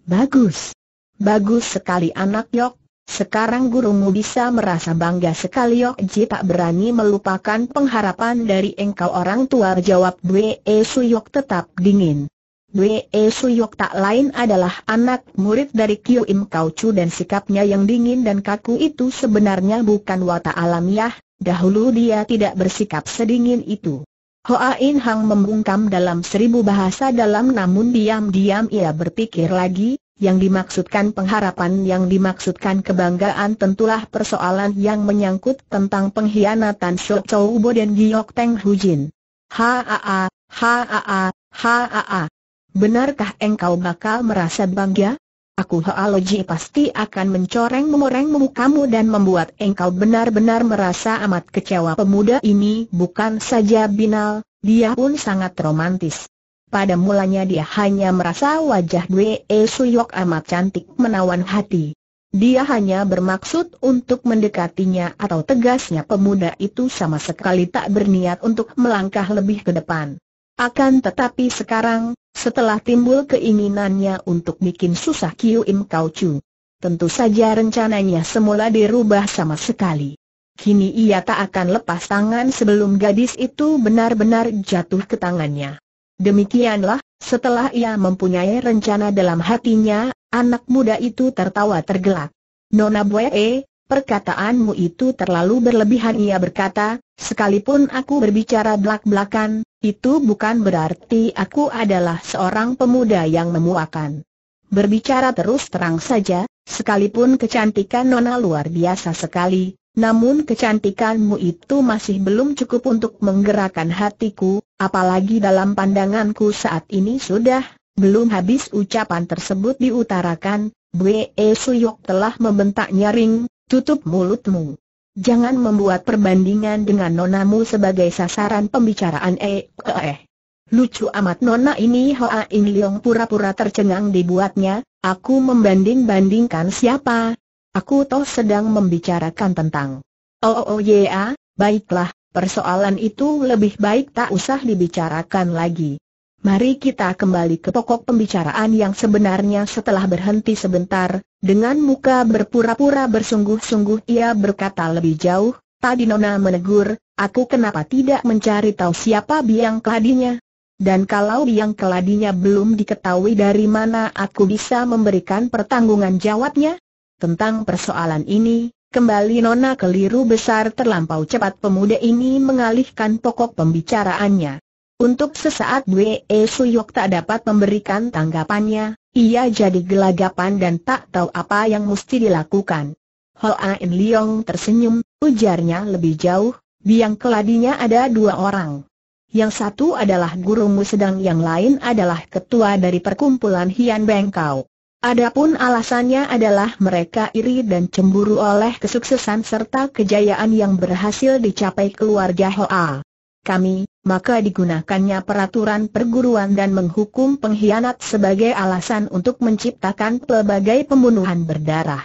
[SPEAKER 1] Bagus. Bagus sekali anak Yok. Sekarang gurumu bisa merasa bangga sekali Yok Ji tak berani melupakan pengharapan dari engkau orang tua jawab Bwe e yok tetap dingin. Bwe e yok tak lain adalah anak murid dari Kyu Im Kau Chu dan sikapnya yang dingin dan kaku itu sebenarnya bukan watak alamiah, Dahulu dia tidak bersikap sedingin itu. Hoa In Hang membungkam dalam seribu bahasa dalam namun diam-diam ia berpikir lagi, yang dimaksudkan pengharapan yang dimaksudkan kebanggaan tentulah persoalan yang menyangkut tentang pengkhianatan Shok Chou Bo dan Giyok Teng Hujin. Haa, haa, haa, haa. Benarkah engkau bakal merasa bangga? aku halologi pasti akan mencoreng-memoreng mukamu dan membuat engkau benar-benar merasa amat kecewa pemuda ini bukan saja binal, dia pun sangat romantis. Pada mulanya dia hanya merasa wajah Dwe Suyok amat cantik menawan hati. Dia hanya bermaksud untuk mendekatinya atau tegasnya pemuda itu sama sekali tak berniat untuk melangkah lebih ke depan. Akan tetapi sekarang, setelah timbul keinginannya untuk bikin susah Kiu Im Kau Chu, tentu saja rencananya semula dirubah sama sekali. Kini ia tak akan lepas tangan sebelum gadis itu benar-benar jatuh ke tangannya. Demikianlah, setelah ia mempunyai rencana dalam hatinya, anak muda itu tertawa tergelak. Nona Bue, perkataanmu itu terlalu berlebihan ia berkata, sekalipun aku berbicara belak-belakan, itu bukan berarti aku adalah seorang pemuda yang memuakan. Berbicara terus terang saja, sekalipun kecantikan Nona luar biasa sekali, namun kecantikanmu itu masih belum cukup untuk menggerakkan hatiku, apalagi dalam pandanganku saat ini sudah, belum habis ucapan tersebut diutarakan, Bwe Suyok telah membentak nyaring, tutup mulutmu. Jangan membuat perbandingan dengan nonamu sebagai sasaran pembicaraan eh, eh. Lucu amat nona ini Hoa In Leong pura-pura tercengang dibuatnya, aku membanding-bandingkan siapa. Aku toh sedang membicarakan tentang. Oh oh, oh ya, baiklah, persoalan itu lebih baik tak usah dibicarakan lagi. Mari kita kembali ke pokok pembicaraan yang sebenarnya setelah berhenti sebentar, dengan muka berpura-pura bersungguh-sungguh ia berkata lebih jauh, tadi Nona menegur, aku kenapa tidak mencari tahu siapa biang keladinya? Dan kalau biang keladinya belum diketahui dari mana aku bisa memberikan pertanggungan jawabnya? Tentang persoalan ini, kembali Nona keliru besar terlampau cepat pemuda ini mengalihkan pokok pembicaraannya. Untuk sesaat Wee Suyok tak dapat memberikan tanggapannya, ia jadi gelagapan dan tak tahu apa yang mesti dilakukan. Ain Liong tersenyum, ujarnya lebih jauh, biang keladinya ada dua orang. Yang satu adalah gurumu sedang yang lain adalah ketua dari perkumpulan Hian Bengkau. Adapun alasannya adalah mereka iri dan cemburu oleh kesuksesan serta kejayaan yang berhasil dicapai keluarga Hoa kami, maka digunakannya peraturan perguruan dan menghukum pengkhianat sebagai alasan untuk menciptakan pelbagai pembunuhan berdarah.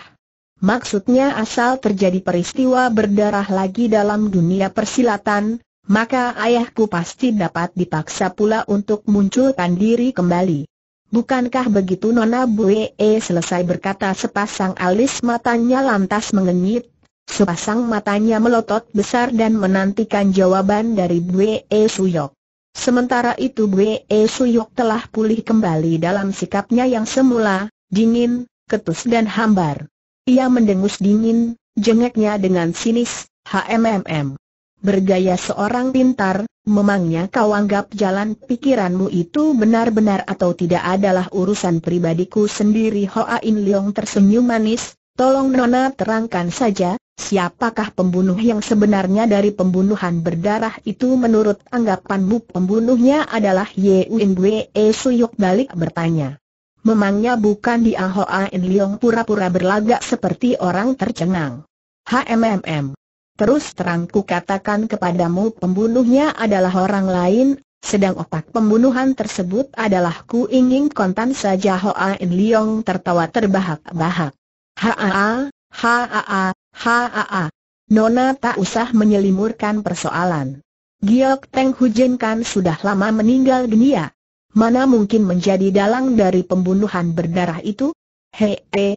[SPEAKER 1] Maksudnya asal terjadi peristiwa berdarah lagi dalam dunia persilatan, maka ayahku pasti dapat dipaksa pula untuk munculkan diri kembali. Bukankah begitu Nona Bue selesai berkata sepasang alis matanya lantas mengenyit, Sepasang matanya melotot besar dan menantikan jawaban dari E Suyok. Sementara itu E Suyok telah pulih kembali dalam sikapnya yang semula, dingin, ketus dan hambar. Ia mendengus dingin, jengeknya dengan sinis, HMMM. Bergaya seorang pintar, memangnya kau anggap jalan pikiranmu itu benar-benar atau tidak adalah urusan pribadiku sendiri Hoa In Leong tersenyum manis, Tolong Nona terangkan saja, siapakah pembunuh yang sebenarnya dari pembunuhan berdarah itu menurut anggapanmu pembunuhnya adalah Ye In Bwe e Suyuk balik bertanya. Memangnya bukan di Ahoa In Leong pura-pura berlagak seperti orang tercengang. HMMM. Terus terangku katakan kepadamu pembunuhnya adalah orang lain, sedang otak pembunuhan tersebut adalah ku ingin kontan saja Hoa In Leong tertawa terbahak-bahak. Haa, haa, haa. Nona tak usah menyelimurkan persoalan. Giok Teng Hujen kan sudah lama meninggal dunia. Mana mungkin menjadi dalang dari pembunuhan berdarah itu? Hee, hee,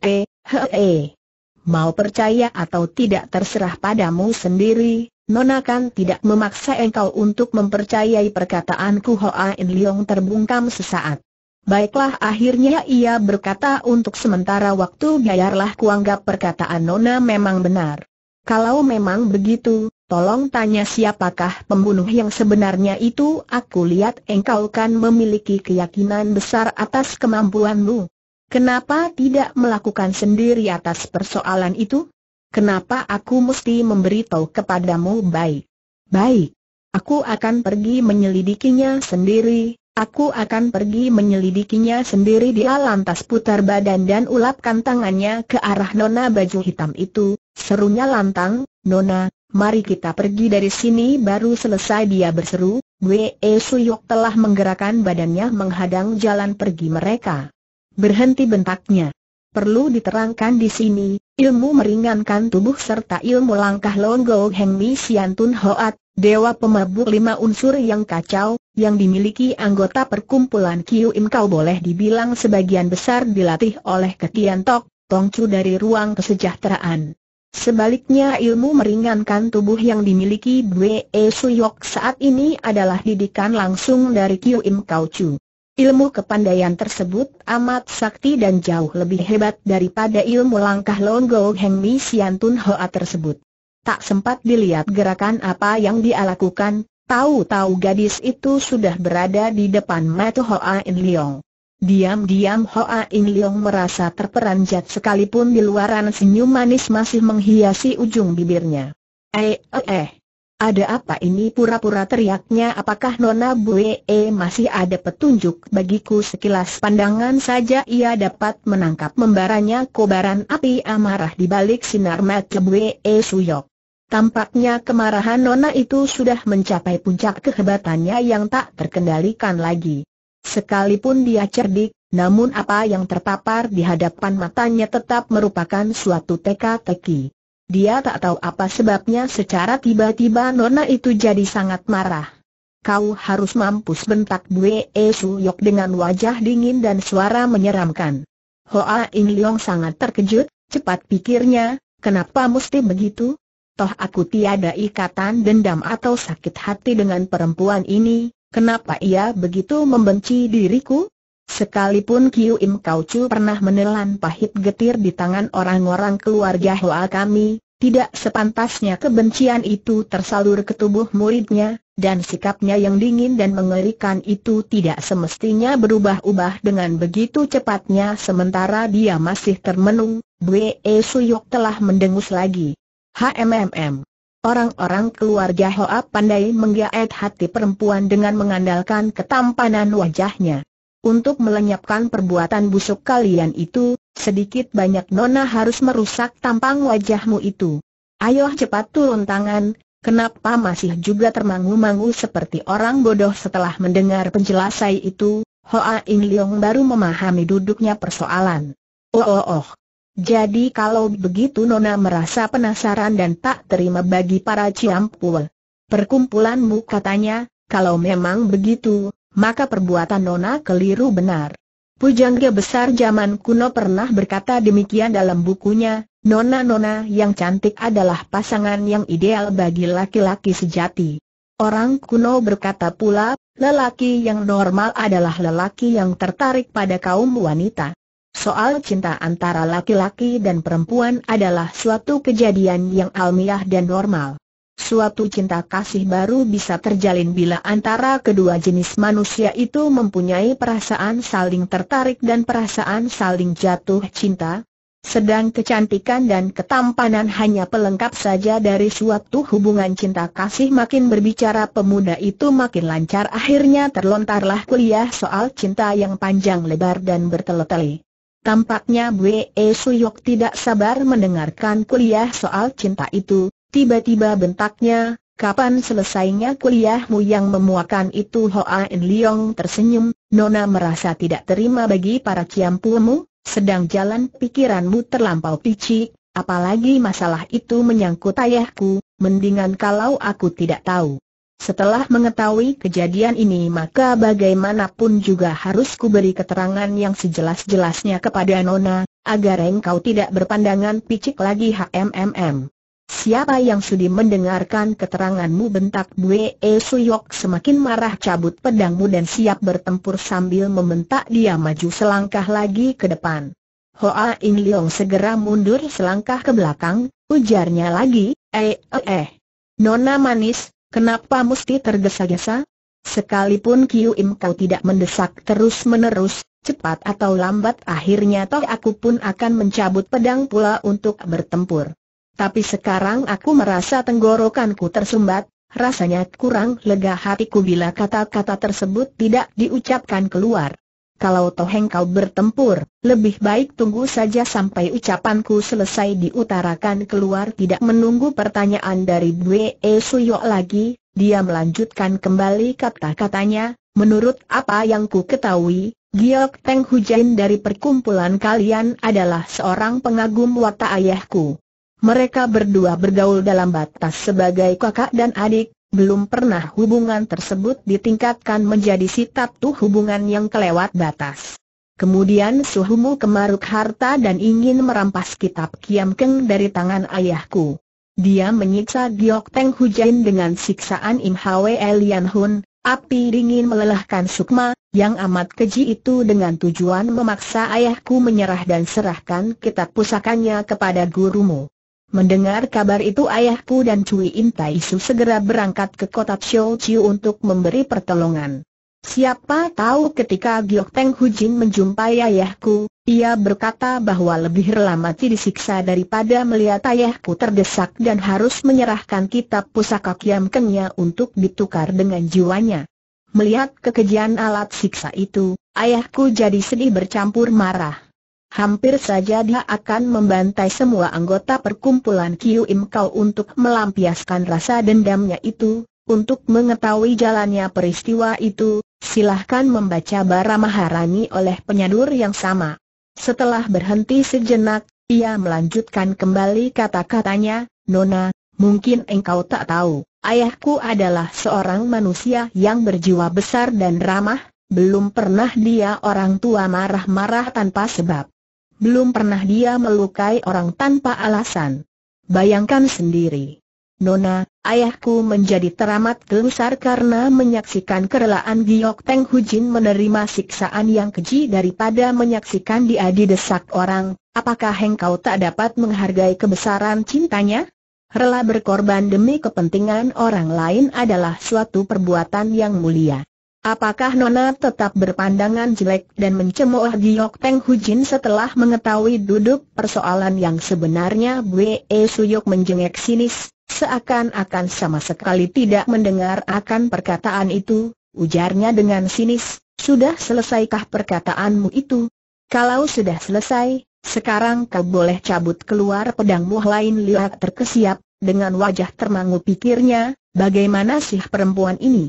[SPEAKER 1] hee, hee. Mau percaya atau tidak terserah padamu sendiri, Nona kan tidak memaksa engkau untuk mempercayai perkataanku Hoa In Leong terbungkam sesaat. Baiklah akhirnya ia berkata untuk sementara waktu biarlah kuanggap perkataan Nona memang benar. Kalau memang begitu, tolong tanya siapakah pembunuh yang sebenarnya itu aku lihat engkau kan memiliki keyakinan besar atas kemampuanmu. Kenapa tidak melakukan sendiri atas persoalan itu? Kenapa aku mesti memberitahu kepadamu baik? Baik. Aku akan pergi menyelidikinya sendiri, Aku akan pergi menyelidikinya sendiri dia lantas putar badan dan ulapkan tangannya ke arah nona baju hitam itu, serunya lantang, nona, mari kita pergi dari sini baru selesai dia berseru, Wee Suyok telah menggerakkan badannya menghadang jalan pergi mereka. Berhenti bentaknya. Perlu diterangkan di sini, ilmu meringankan tubuh serta ilmu langkah Longgo Heng Mi Sian Tun Hoat, dewa pemabuk lima unsur yang kacau, yang dimiliki anggota perkumpulan Kiu Im Kau boleh dibilang sebagian besar dilatih oleh Ketian Tok, Chu dari ruang kesejahteraan. Sebaliknya ilmu meringankan tubuh yang dimiliki Bwe Suyok saat ini adalah didikan langsung dari Kiu Im Kau Chu. Ilmu kepandaian tersebut amat sakti dan jauh lebih hebat daripada ilmu langkah Longgo Heng Mi Sian Tun Hoa tersebut. Tak sempat dilihat gerakan apa yang dia lakukan, tahu-tahu gadis itu sudah berada di depan mata Hoa In Leong. Diam-diam Hoa In Leong merasa terperanjat sekalipun di luaran senyum manis masih menghiasi ujung bibirnya. Eh, eh, eh. Ada apa ini pura-pura teriaknya apakah Nona Buee masih ada petunjuk bagiku sekilas pandangan saja ia dapat menangkap membaranya kobaran api amarah di balik sinar mata Bue Suyok. Tampaknya kemarahan Nona itu sudah mencapai puncak kehebatannya yang tak terkendalikan lagi. Sekalipun dia cerdik, namun apa yang terpapar di hadapan matanya tetap merupakan suatu teka-teki. Dia tak tahu apa sebabnya secara tiba-tiba Nona itu jadi sangat marah. Kau harus mampus bentak Bue e Suyok dengan wajah dingin dan suara menyeramkan. Hoa In Leong sangat terkejut, cepat pikirnya, kenapa mesti begitu? Toh aku tiada ikatan dendam atau sakit hati dengan perempuan ini, kenapa ia begitu membenci diriku? Sekalipun Kiu Im Kau Chu pernah menelan pahit getir di tangan orang-orang keluarga Hoa kami, tidak sepantasnya kebencian itu tersalur ke tubuh muridnya, dan sikapnya yang dingin dan mengerikan itu tidak semestinya berubah-ubah dengan begitu cepatnya sementara dia masih termenung, Bwe e Suyok telah mendengus lagi. HMMM Orang-orang keluarga Hoa pandai menggaet hati perempuan dengan mengandalkan ketampanan wajahnya. Untuk melenyapkan perbuatan busuk kalian itu, sedikit banyak Nona harus merusak tampang wajahmu itu. Ayo cepat turun tangan, kenapa masih juga termangu-mangu seperti orang bodoh setelah mendengar penjelasan itu, Hoa In Leong baru memahami duduknya persoalan. Oh oh oh. Jadi kalau begitu Nona merasa penasaran dan tak terima bagi para ciampul. Perkumpulanmu katanya, kalau memang begitu, maka perbuatan Nona keliru benar. Pujangga besar zaman kuno pernah berkata demikian dalam bukunya, Nona-nona yang cantik adalah pasangan yang ideal bagi laki-laki sejati. Orang kuno berkata pula, lelaki yang normal adalah lelaki yang tertarik pada kaum wanita. Soal cinta antara laki-laki dan perempuan adalah suatu kejadian yang almiah dan normal suatu cinta kasih baru bisa terjalin bila antara kedua jenis manusia itu mempunyai perasaan saling tertarik dan perasaan saling jatuh cinta. Sedang kecantikan dan ketampanan hanya pelengkap saja dari suatu hubungan cinta kasih makin berbicara pemuda itu makin lancar akhirnya terlontarlah kuliah soal cinta yang panjang lebar dan bertele-tele. Tampaknya Bwe Suyok tidak sabar mendengarkan kuliah soal cinta itu, Tiba-tiba bentaknya, kapan selesainya kuliahmu yang memuakan itu Hoa In Leong tersenyum, Nona merasa tidak terima bagi para ciampumu, sedang jalan pikiranmu terlampau picik, apalagi masalah itu menyangkut ayahku, mendingan kalau aku tidak tahu. Setelah mengetahui kejadian ini maka bagaimanapun juga harus kuberi keterangan yang sejelas-jelasnya kepada Nona, agar engkau tidak berpandangan picik lagi HMMM. Siapa yang sudi mendengarkan keteranganmu bentak Bue e Suyok semakin marah cabut pedangmu dan siap bertempur sambil membentak dia maju selangkah lagi ke depan. Hoa In Leong segera mundur selangkah ke belakang, ujarnya lagi, eh eh eh. Nona manis, kenapa mesti tergesa-gesa? Sekalipun Kiu Im kau tidak mendesak terus-menerus, cepat atau lambat akhirnya toh aku pun akan mencabut pedang pula untuk bertempur. Tapi sekarang aku merasa tenggorokanku tersumbat, rasanya kurang lega hatiku bila kata-kata tersebut tidak diucapkan keluar. Kalau toh engkau bertempur, lebih baik tunggu saja sampai ucapanku selesai diutarakan keluar tidak menunggu pertanyaan dari Bwe Suyok lagi, dia melanjutkan kembali kata-katanya, menurut apa yang ku ketahui, Giok Teng Hujan dari perkumpulan kalian adalah seorang pengagum watak ayahku. Mereka berdua bergaul dalam batas sebagai kakak dan adik, belum pernah hubungan tersebut ditingkatkan menjadi sitap tuh hubungan yang kelewat batas. Kemudian suhumu kemaruk harta dan ingin merampas kitab Kiam Keng dari tangan ayahku. Dia menyiksa Giok Teng Hujain dengan siksaan Im Hwe Lian Hun, api dingin melelahkan sukma, yang amat keji itu dengan tujuan memaksa ayahku menyerah dan serahkan kitab pusakanya kepada gurumu. Mendengar kabar itu ayahku dan Cui Intaisu Su segera berangkat ke kota Xiu Chiu untuk memberi pertolongan. Siapa tahu ketika Giok Teng Jin menjumpai ayahku, ia berkata bahwa lebih mati disiksa daripada melihat ayahku terdesak dan harus menyerahkan kitab pusaka Kiam Kengnya untuk ditukar dengan jiwanya. Melihat kekejian alat siksa itu, ayahku jadi sedih bercampur marah. Hampir saja dia akan membantai semua anggota perkumpulan Kiu Im Kau untuk melampiaskan rasa dendamnya itu. Untuk mengetahui jalannya peristiwa itu, silahkan membaca Bara Maharani oleh penyadur yang sama. Setelah berhenti sejenak, ia melanjutkan kembali kata-katanya, Nona, mungkin engkau tak tahu, ayahku adalah seorang manusia yang berjiwa besar dan ramah, belum pernah dia orang tua marah-marah tanpa sebab belum pernah dia melukai orang tanpa alasan. Bayangkan sendiri. Nona, ayahku menjadi teramat gelusar karena menyaksikan kerelaan Giok Teng Hujin menerima siksaan yang keji daripada menyaksikan dia didesak orang, apakah engkau tak dapat menghargai kebesaran cintanya? Rela berkorban demi kepentingan orang lain adalah suatu perbuatan yang mulia. Apakah Nona tetap berpandangan jelek dan mencemooh Giok Teng Hujin setelah mengetahui duduk persoalan yang sebenarnya Bwe Suyok menjengek sinis, seakan-akan sama sekali tidak mendengar akan perkataan itu, ujarnya dengan sinis, sudah selesaikah perkataanmu itu? Kalau sudah selesai, sekarang kau boleh cabut keluar pedangmu lain lihat terkesiap, dengan wajah termangu pikirnya, bagaimana sih perempuan ini?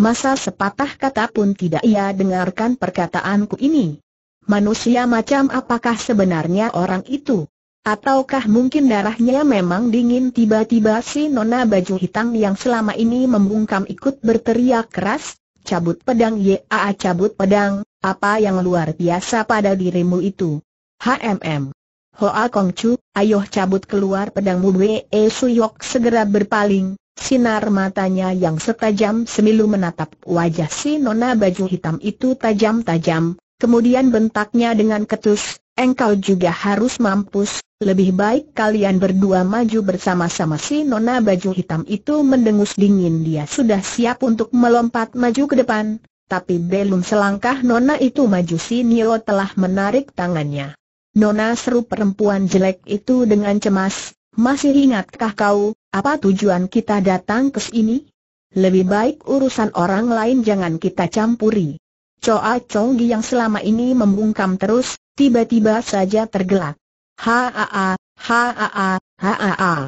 [SPEAKER 1] Masa sepatah kata pun tidak ia dengarkan perkataanku ini. Manusia macam apakah sebenarnya orang itu? Ataukah mungkin darahnya memang dingin tiba-tiba si nona baju hitam yang selama ini membungkam ikut berteriak keras, cabut pedang yaa cabut pedang, apa yang luar biasa pada dirimu itu? HMM. Hoa Kongcu, ayo cabut keluar pedangmu Wee Suyok segera berpaling, Sinar matanya yang setajam semilu menatap wajah si nona baju hitam itu tajam-tajam, kemudian bentaknya dengan ketus, engkau juga harus mampus, lebih baik kalian berdua maju bersama-sama si nona baju hitam itu mendengus dingin dia sudah siap untuk melompat maju ke depan, tapi belum selangkah nona itu maju si Nio telah menarik tangannya. Nona seru perempuan jelek itu dengan cemas, masih ingatkah kau, apa tujuan kita datang ke sini? Lebih baik urusan orang lain jangan kita campuri. Choa Chonggi yang selama ini membungkam terus, tiba-tiba saja tergelak. Haa, haa, haa.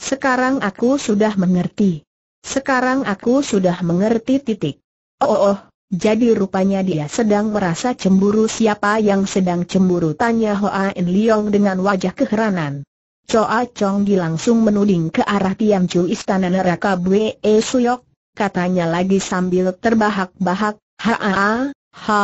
[SPEAKER 1] Sekarang aku sudah mengerti. Sekarang aku sudah mengerti titik. Oh, oh, oh, jadi rupanya dia sedang merasa cemburu siapa yang sedang cemburu tanya Hoa En Leong dengan wajah keheranan. Choa Chong Di langsung menuding ke arah Chu Istana Neraka Bwe e Suyok, katanya lagi sambil terbahak-bahak, haa, ha,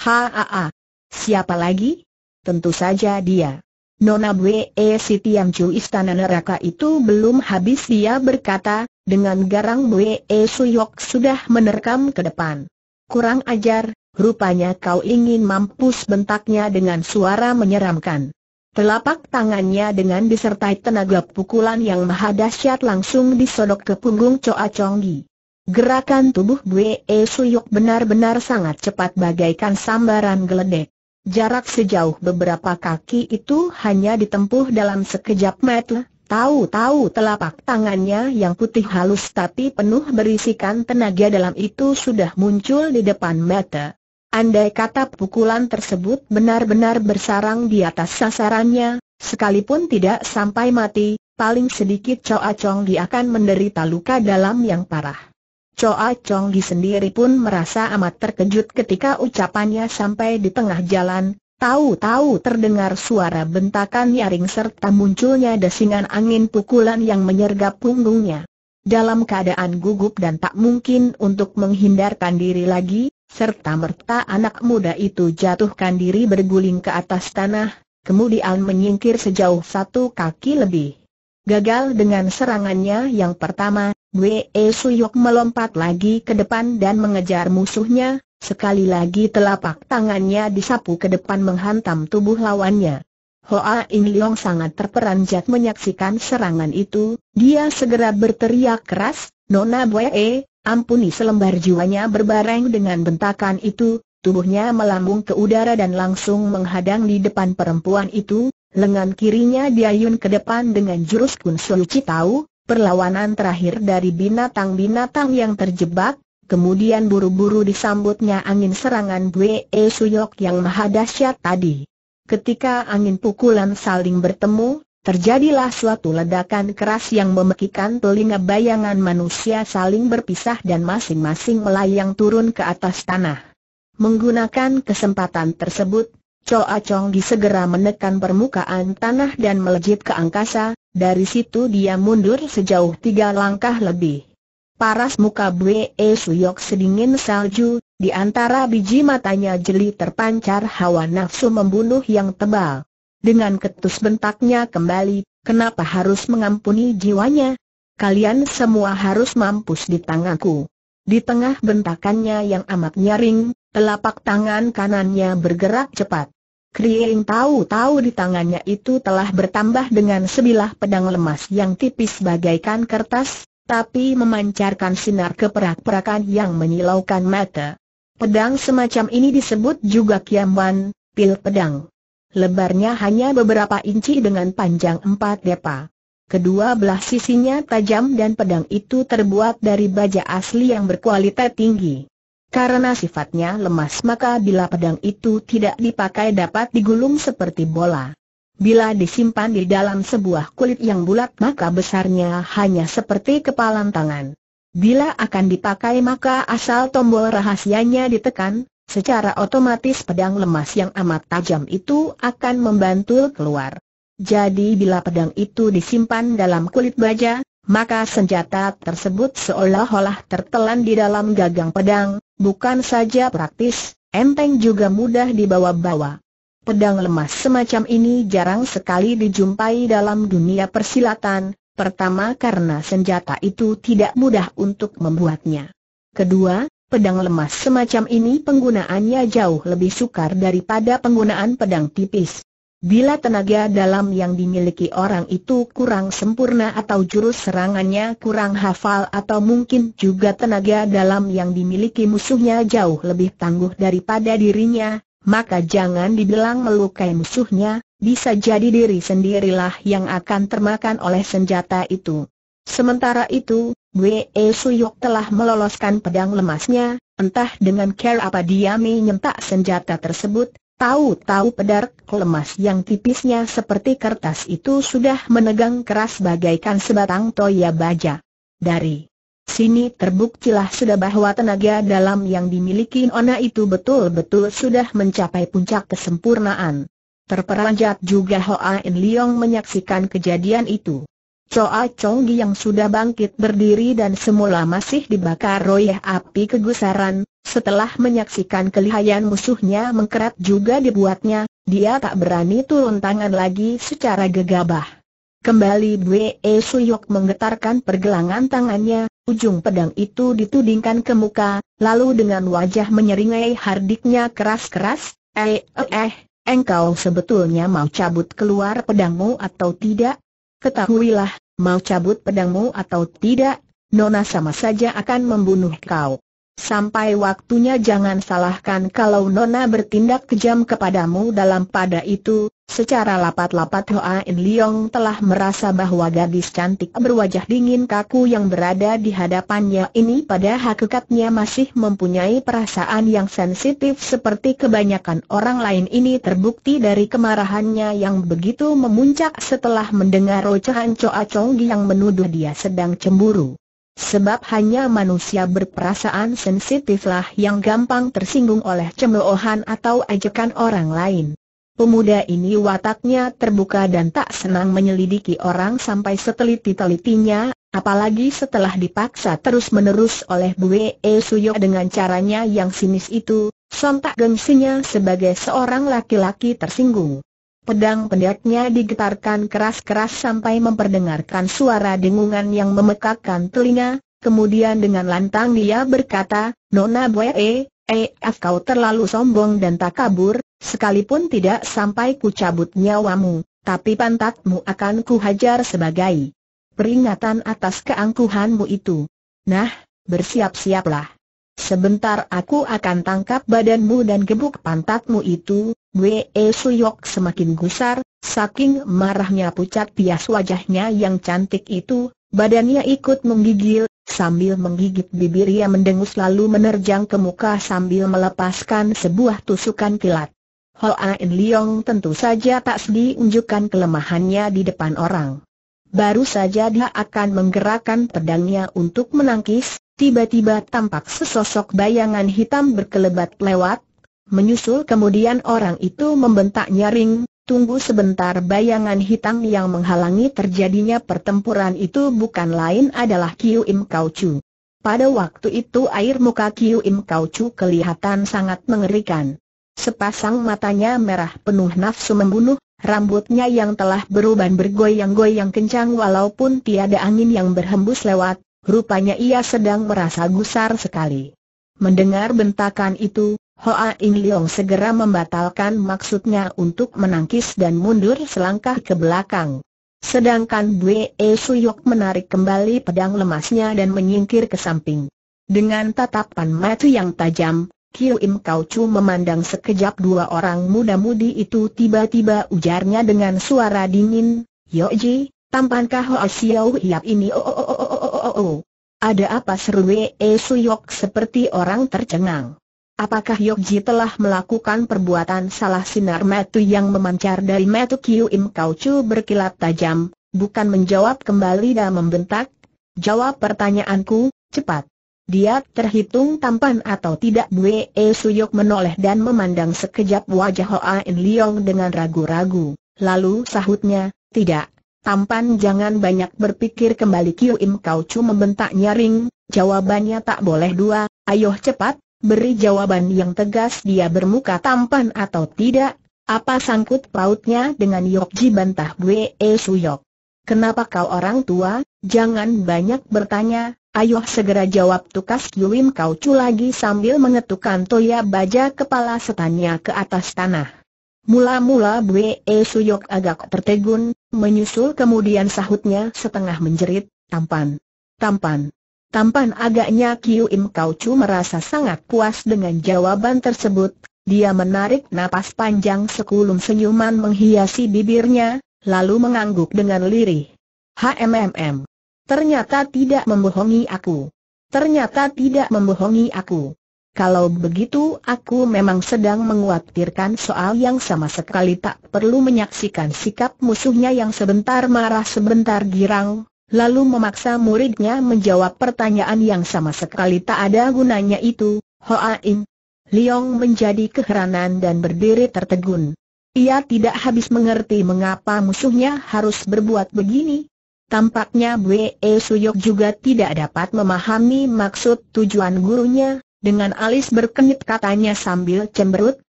[SPEAKER 1] haa. Siapa lagi? Tentu saja dia. Nona E si Chu Istana Neraka itu belum habis dia berkata, dengan garang Bwe e Suyok sudah menerkam ke depan. Kurang ajar, rupanya kau ingin mampus bentaknya dengan suara menyeramkan. Telapak tangannya dengan disertai tenaga pukulan yang maha dahsyat langsung disodok ke punggung Choa Chonggi. Gerakan tubuh Bwe e Suyuk benar-benar sangat cepat bagaikan sambaran geledek. Jarak sejauh beberapa kaki itu hanya ditempuh dalam sekejap mata. Tahu-tahu telapak tangannya yang putih halus tapi penuh berisikan tenaga dalam itu sudah muncul di depan mata. Andai kata pukulan tersebut benar-benar bersarang di atas sasarannya, sekalipun tidak sampai mati, paling sedikit Choa Chong Li akan menderita luka dalam yang parah. Choa Chong Li sendiri pun merasa amat terkejut ketika ucapannya sampai di tengah jalan, tahu-tahu terdengar suara bentakan nyaring serta munculnya desingan angin pukulan yang menyergap punggungnya. Dalam keadaan gugup dan tak mungkin untuk menghindarkan diri lagi, serta merta anak muda itu jatuhkan diri berguling ke atas tanah, kemudian menyingkir sejauh satu kaki lebih. Gagal dengan serangannya yang pertama, Wei Suyok melompat lagi ke depan dan mengejar musuhnya, sekali lagi telapak tangannya disapu ke depan menghantam tubuh lawannya. Hoa In Leong sangat terperanjat menyaksikan serangan itu, dia segera berteriak keras, Nona Wei, Ampuni selembar jiwanya berbareng dengan bentakan itu, tubuhnya melambung ke udara dan langsung menghadang di depan perempuan itu, lengan kirinya diayun ke depan dengan jurus Kunsui Citau, perlawanan terakhir dari binatang-binatang yang terjebak, kemudian buru-buru disambutnya angin serangan Bwe e Suyok yang maha dahsyat tadi. Ketika angin pukulan saling bertemu, Terjadilah suatu ledakan keras yang memekikan telinga bayangan manusia saling berpisah dan masing-masing melayang turun ke atas tanah. Menggunakan kesempatan tersebut, Choa Chong segera menekan permukaan tanah dan melejit ke angkasa, dari situ dia mundur sejauh tiga langkah lebih. Paras muka Bwe Suyok sedingin salju, di antara biji matanya jeli terpancar hawa nafsu membunuh yang tebal. Dengan ketus bentaknya kembali, kenapa harus mengampuni jiwanya? Kalian semua harus mampus di tanganku. Di tengah bentakannya yang amat nyaring, telapak tangan kanannya bergerak cepat. Kriing tahu-tahu di tangannya itu telah bertambah dengan sebilah pedang lemas yang tipis bagaikan kertas, tapi memancarkan sinar keperak-perakan yang menyilaukan mata. Pedang semacam ini disebut juga kiamban, pil pedang. Lebarnya hanya beberapa inci dengan panjang empat depa. Kedua belah sisinya tajam dan pedang itu terbuat dari baja asli yang berkualitas tinggi. Karena sifatnya lemas maka bila pedang itu tidak dipakai dapat digulung seperti bola. Bila disimpan di dalam sebuah kulit yang bulat maka besarnya hanya seperti kepalan tangan. Bila akan dipakai maka asal tombol rahasianya ditekan, Secara otomatis pedang lemas yang amat tajam itu akan membantul keluar. Jadi bila pedang itu disimpan dalam kulit baja, maka senjata tersebut seolah-olah tertelan di dalam gagang pedang, bukan saja praktis, enteng juga mudah dibawa-bawa. Pedang lemas semacam ini jarang sekali dijumpai dalam dunia persilatan, pertama karena senjata itu tidak mudah untuk membuatnya. Kedua, Pedang lemas semacam ini penggunaannya jauh lebih sukar daripada penggunaan pedang tipis. Bila tenaga dalam yang dimiliki orang itu kurang sempurna atau jurus serangannya kurang hafal atau mungkin juga tenaga dalam yang dimiliki musuhnya jauh lebih tangguh daripada dirinya, maka jangan dibilang melukai musuhnya, bisa jadi diri sendirilah yang akan termakan oleh senjata itu. Sementara itu, Wee Suyuk telah meloloskan pedang lemasnya, entah dengan care apa dia menyentak senjata tersebut, tahu-tahu pedang lemas yang tipisnya seperti kertas itu sudah menegang keras bagaikan sebatang toya baja. Dari sini terbuktilah sudah bahwa tenaga dalam yang dimiliki Ona itu betul-betul sudah mencapai puncak kesempurnaan. Terperanjat juga Hoa In Leong menyaksikan kejadian itu. Choa Chong yang sudah bangkit berdiri dan semula masih dibakar royeh api kegusaran, setelah menyaksikan kelihayan musuhnya mengkerat juga dibuatnya, dia tak berani turun tangan lagi secara gegabah. Kembali Bwe e Suyok menggetarkan pergelangan tangannya, ujung pedang itu ditudingkan ke muka, lalu dengan wajah menyeringai hardiknya keras-keras, eh eh eh, engkau sebetulnya mau cabut keluar pedangmu atau tidak? Ketahuilah, mau cabut pedangmu atau tidak, Nona sama saja akan membunuh kau. Sampai waktunya jangan salahkan kalau Nona bertindak kejam kepadamu dalam pada itu, secara lapat-lapat Hoa In Leong telah merasa bahwa gadis cantik berwajah dingin kaku yang berada di hadapannya ini pada hakikatnya masih mempunyai perasaan yang sensitif seperti kebanyakan orang lain ini terbukti dari kemarahannya yang begitu memuncak setelah mendengar ocehan Choa Chong yang menuduh dia sedang cemburu. Sebab hanya manusia berperasaan sensitiflah yang gampang tersinggung oleh cemoohan atau ajakan orang lain. Pemuda ini wataknya terbuka dan tak senang menyelidiki orang sampai seteliti-telitinya, apalagi setelah dipaksa terus-menerus oleh Bue e Suyo dengan caranya yang sinis itu, sontak gengsinya sebagai seorang laki-laki tersinggung. Pedang pendeknya digetarkan keras-keras sampai memperdengarkan suara dengungan yang memekakkan telinga, kemudian dengan lantang dia berkata, Nona eh, eh ah, kau terlalu sombong dan tak kabur, sekalipun tidak sampai ku cabut nyawamu, tapi pantatmu akan kuhajar sebagai peringatan atas keangkuhanmu itu. Nah, bersiap-siaplah. Sebentar aku akan tangkap badanmu dan gebuk pantatmu itu, Wei Suyok semakin gusar, saking marahnya pucat pias wajahnya yang cantik itu, badannya ikut menggigil, sambil menggigit bibir ia mendengus lalu menerjang ke muka sambil melepaskan sebuah tusukan kilat. Ho In Leong tentu saja tak sedih unjukkan kelemahannya di depan orang. Baru saja dia akan menggerakkan pedangnya untuk menangkis, tiba-tiba tampak sesosok bayangan hitam berkelebat lewat, menyusul kemudian orang itu membentak nyaring, tunggu sebentar bayangan hitam yang menghalangi terjadinya pertempuran itu bukan lain adalah Kiu Im Kau Chu. Pada waktu itu air muka Kiu Im Kau Chu kelihatan sangat mengerikan. Sepasang matanya merah penuh nafsu membunuh, rambutnya yang telah beruban bergoyang-goyang kencang walaupun tiada angin yang berhembus lewat, Rupanya ia sedang merasa gusar sekali. Mendengar bentakan itu, Hoa In Leong segera membatalkan maksudnya untuk menangkis dan mundur selangkah ke belakang. Sedangkan Bue e Suyok menarik kembali pedang lemasnya dan menyingkir ke samping. Dengan tatapan mata yang tajam, Kiu Im Kau Chu memandang sekejap dua orang muda-mudi itu tiba-tiba ujarnya dengan suara dingin, Yo Ji, tampankah Hoa Siow Hiap ini oh, oh, oh, oh, Oh, oh, oh Ada apa seru Wee Yok seperti orang tercengang? Apakah Yok Ji telah melakukan perbuatan salah sinar metu yang memancar dari metu Kiu Im Kau Chu berkilat tajam, bukan menjawab kembali dan membentak? Jawab pertanyaanku, cepat. Dia terhitung tampan atau tidak Wee Yok menoleh dan memandang sekejap wajah Hoa In Leong dengan ragu-ragu, lalu sahutnya, tidak, Tampan jangan banyak berpikir kembali Kiu Im Kau Chu membentak nyaring, jawabannya tak boleh dua, ayo cepat, beri jawaban yang tegas dia bermuka tampan atau tidak, apa sangkut pautnya dengan Ji bantah Bwe E Yok. Kenapa kau orang tua, jangan banyak bertanya, ayo segera jawab tukas Kiu Im Kau Chu lagi sambil mengetukkan toya baja kepala setannya ke atas tanah. Mula-mula Bwe e Suyok agak tertegun, menyusul kemudian sahutnya setengah menjerit, tampan. Tampan. Tampan agaknya Kiu Im Kau Chu merasa sangat puas dengan jawaban tersebut, dia menarik napas panjang sekulum senyuman menghiasi bibirnya, lalu mengangguk dengan lirih. HMMM. Ternyata tidak membohongi aku. Ternyata tidak membohongi aku. Kalau begitu aku memang sedang menguatirkan soal yang sama sekali tak perlu menyaksikan sikap musuhnya yang sebentar marah sebentar girang, lalu memaksa muridnya menjawab pertanyaan yang sama sekali tak ada gunanya itu, Hoa In. Liong menjadi keheranan dan berdiri tertegun. Ia tidak habis mengerti mengapa musuhnya harus berbuat begini. Tampaknya Bwe Suyok juga tidak dapat memahami maksud tujuan gurunya, dengan alis berkenit katanya sambil cemberut,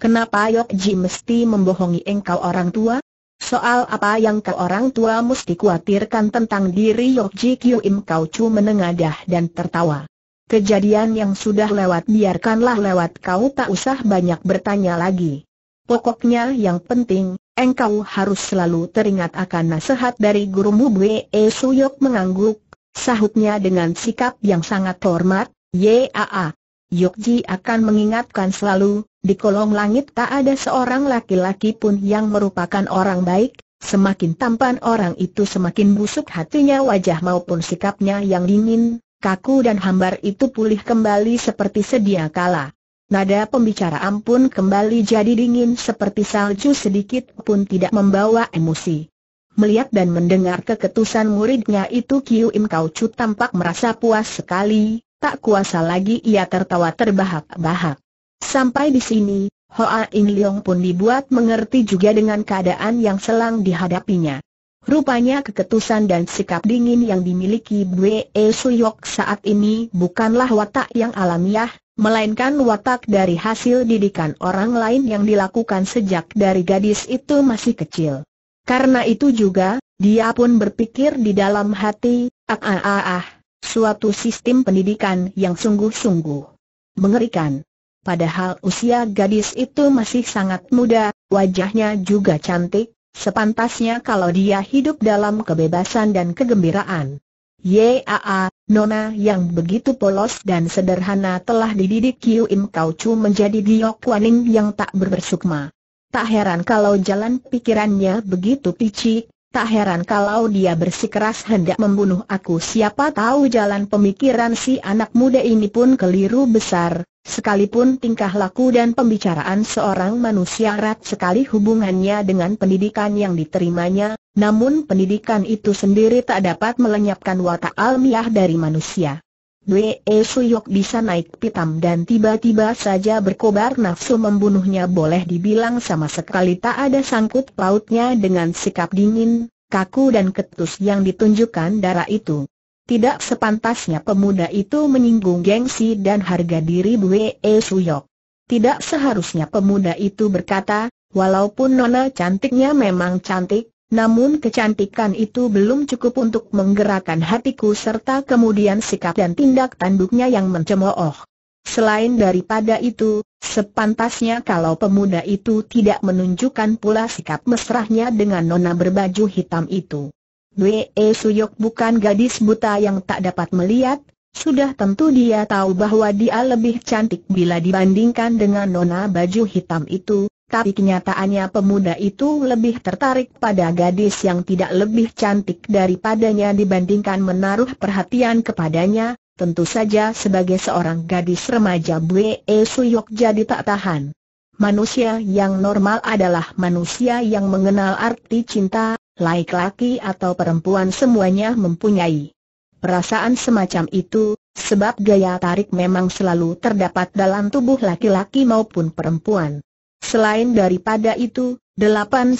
[SPEAKER 1] kenapa Yok Ji mesti membohongi engkau orang tua? Soal apa yang kau orang tua mesti khawatirkan tentang diri Yok Ji Kyu Im Kau Chu menengadah dan tertawa. Kejadian yang sudah lewat biarkanlah lewat kau tak usah banyak bertanya lagi. Pokoknya yang penting, engkau harus selalu teringat akan nasihat dari gurumu Bwe Suyok mengangguk, sahutnya dengan sikap yang sangat hormat, Yaa, Yokji akan mengingatkan selalu, di kolong langit tak ada seorang laki-laki pun yang merupakan orang baik, semakin tampan orang itu semakin busuk hatinya wajah maupun sikapnya yang dingin, kaku dan hambar itu pulih kembali seperti sedia kala. Nada pembicaraan pun kembali jadi dingin seperti salju sedikit pun tidak membawa emosi. Melihat dan mendengar keketusan muridnya itu Kiu Im Kau Chu tampak merasa puas sekali, Tak kuasa lagi ia tertawa terbahak-bahak. Sampai di sini, Hoa In Leong pun dibuat mengerti juga dengan keadaan yang selang dihadapinya. Rupanya keketusan dan sikap dingin yang dimiliki Bwe e Suyok saat ini bukanlah watak yang alamiah, melainkan watak dari hasil didikan orang lain yang dilakukan sejak dari gadis itu masih kecil. Karena itu juga, dia pun berpikir di dalam hati, ah ah ah ah, Suatu sistem pendidikan yang sungguh-sungguh mengerikan. Padahal usia gadis itu masih sangat muda, wajahnya juga cantik, sepantasnya kalau dia hidup dalam kebebasan dan kegembiraan. Yaa, nona yang begitu polos dan sederhana telah dididik Kiu Im Kau Chu menjadi giok waning yang tak berbersukma. Tak heran kalau jalan pikirannya begitu picik, Tak heran kalau dia bersikeras hendak membunuh aku siapa tahu jalan pemikiran si anak muda ini pun keliru besar, sekalipun tingkah laku dan pembicaraan seorang manusia erat sekali hubungannya dengan pendidikan yang diterimanya, namun pendidikan itu sendiri tak dapat melenyapkan watak almiyah dari manusia. Su Suyok bisa naik pitam dan tiba-tiba saja berkobar nafsu membunuhnya boleh dibilang sama sekali tak ada sangkut pautnya dengan sikap dingin, kaku dan ketus yang ditunjukkan darah itu. Tidak sepantasnya pemuda itu menyinggung gengsi dan harga diri Su Suyok. Tidak seharusnya pemuda itu berkata, walaupun nona cantiknya memang cantik, namun kecantikan itu belum cukup untuk menggerakkan hatiku serta kemudian sikap dan tindak tanduknya yang mencemooh. Selain daripada itu, sepantasnya kalau pemuda itu tidak menunjukkan pula sikap mesrahnya dengan nona berbaju hitam itu. Wee Suyok bukan gadis buta yang tak dapat melihat, sudah tentu dia tahu bahwa dia lebih cantik bila dibandingkan dengan nona baju hitam itu, tapi kenyataannya pemuda itu lebih tertarik pada gadis yang tidak lebih cantik daripadanya dibandingkan menaruh perhatian kepadanya, tentu saja sebagai seorang gadis remaja Bwe e Suyok jadi tak tahan. Manusia yang normal adalah manusia yang mengenal arti cinta, laik laki atau perempuan semuanya mempunyai perasaan semacam itu, sebab gaya tarik memang selalu terdapat dalam tubuh laki-laki maupun perempuan. Selain daripada itu, 8-90%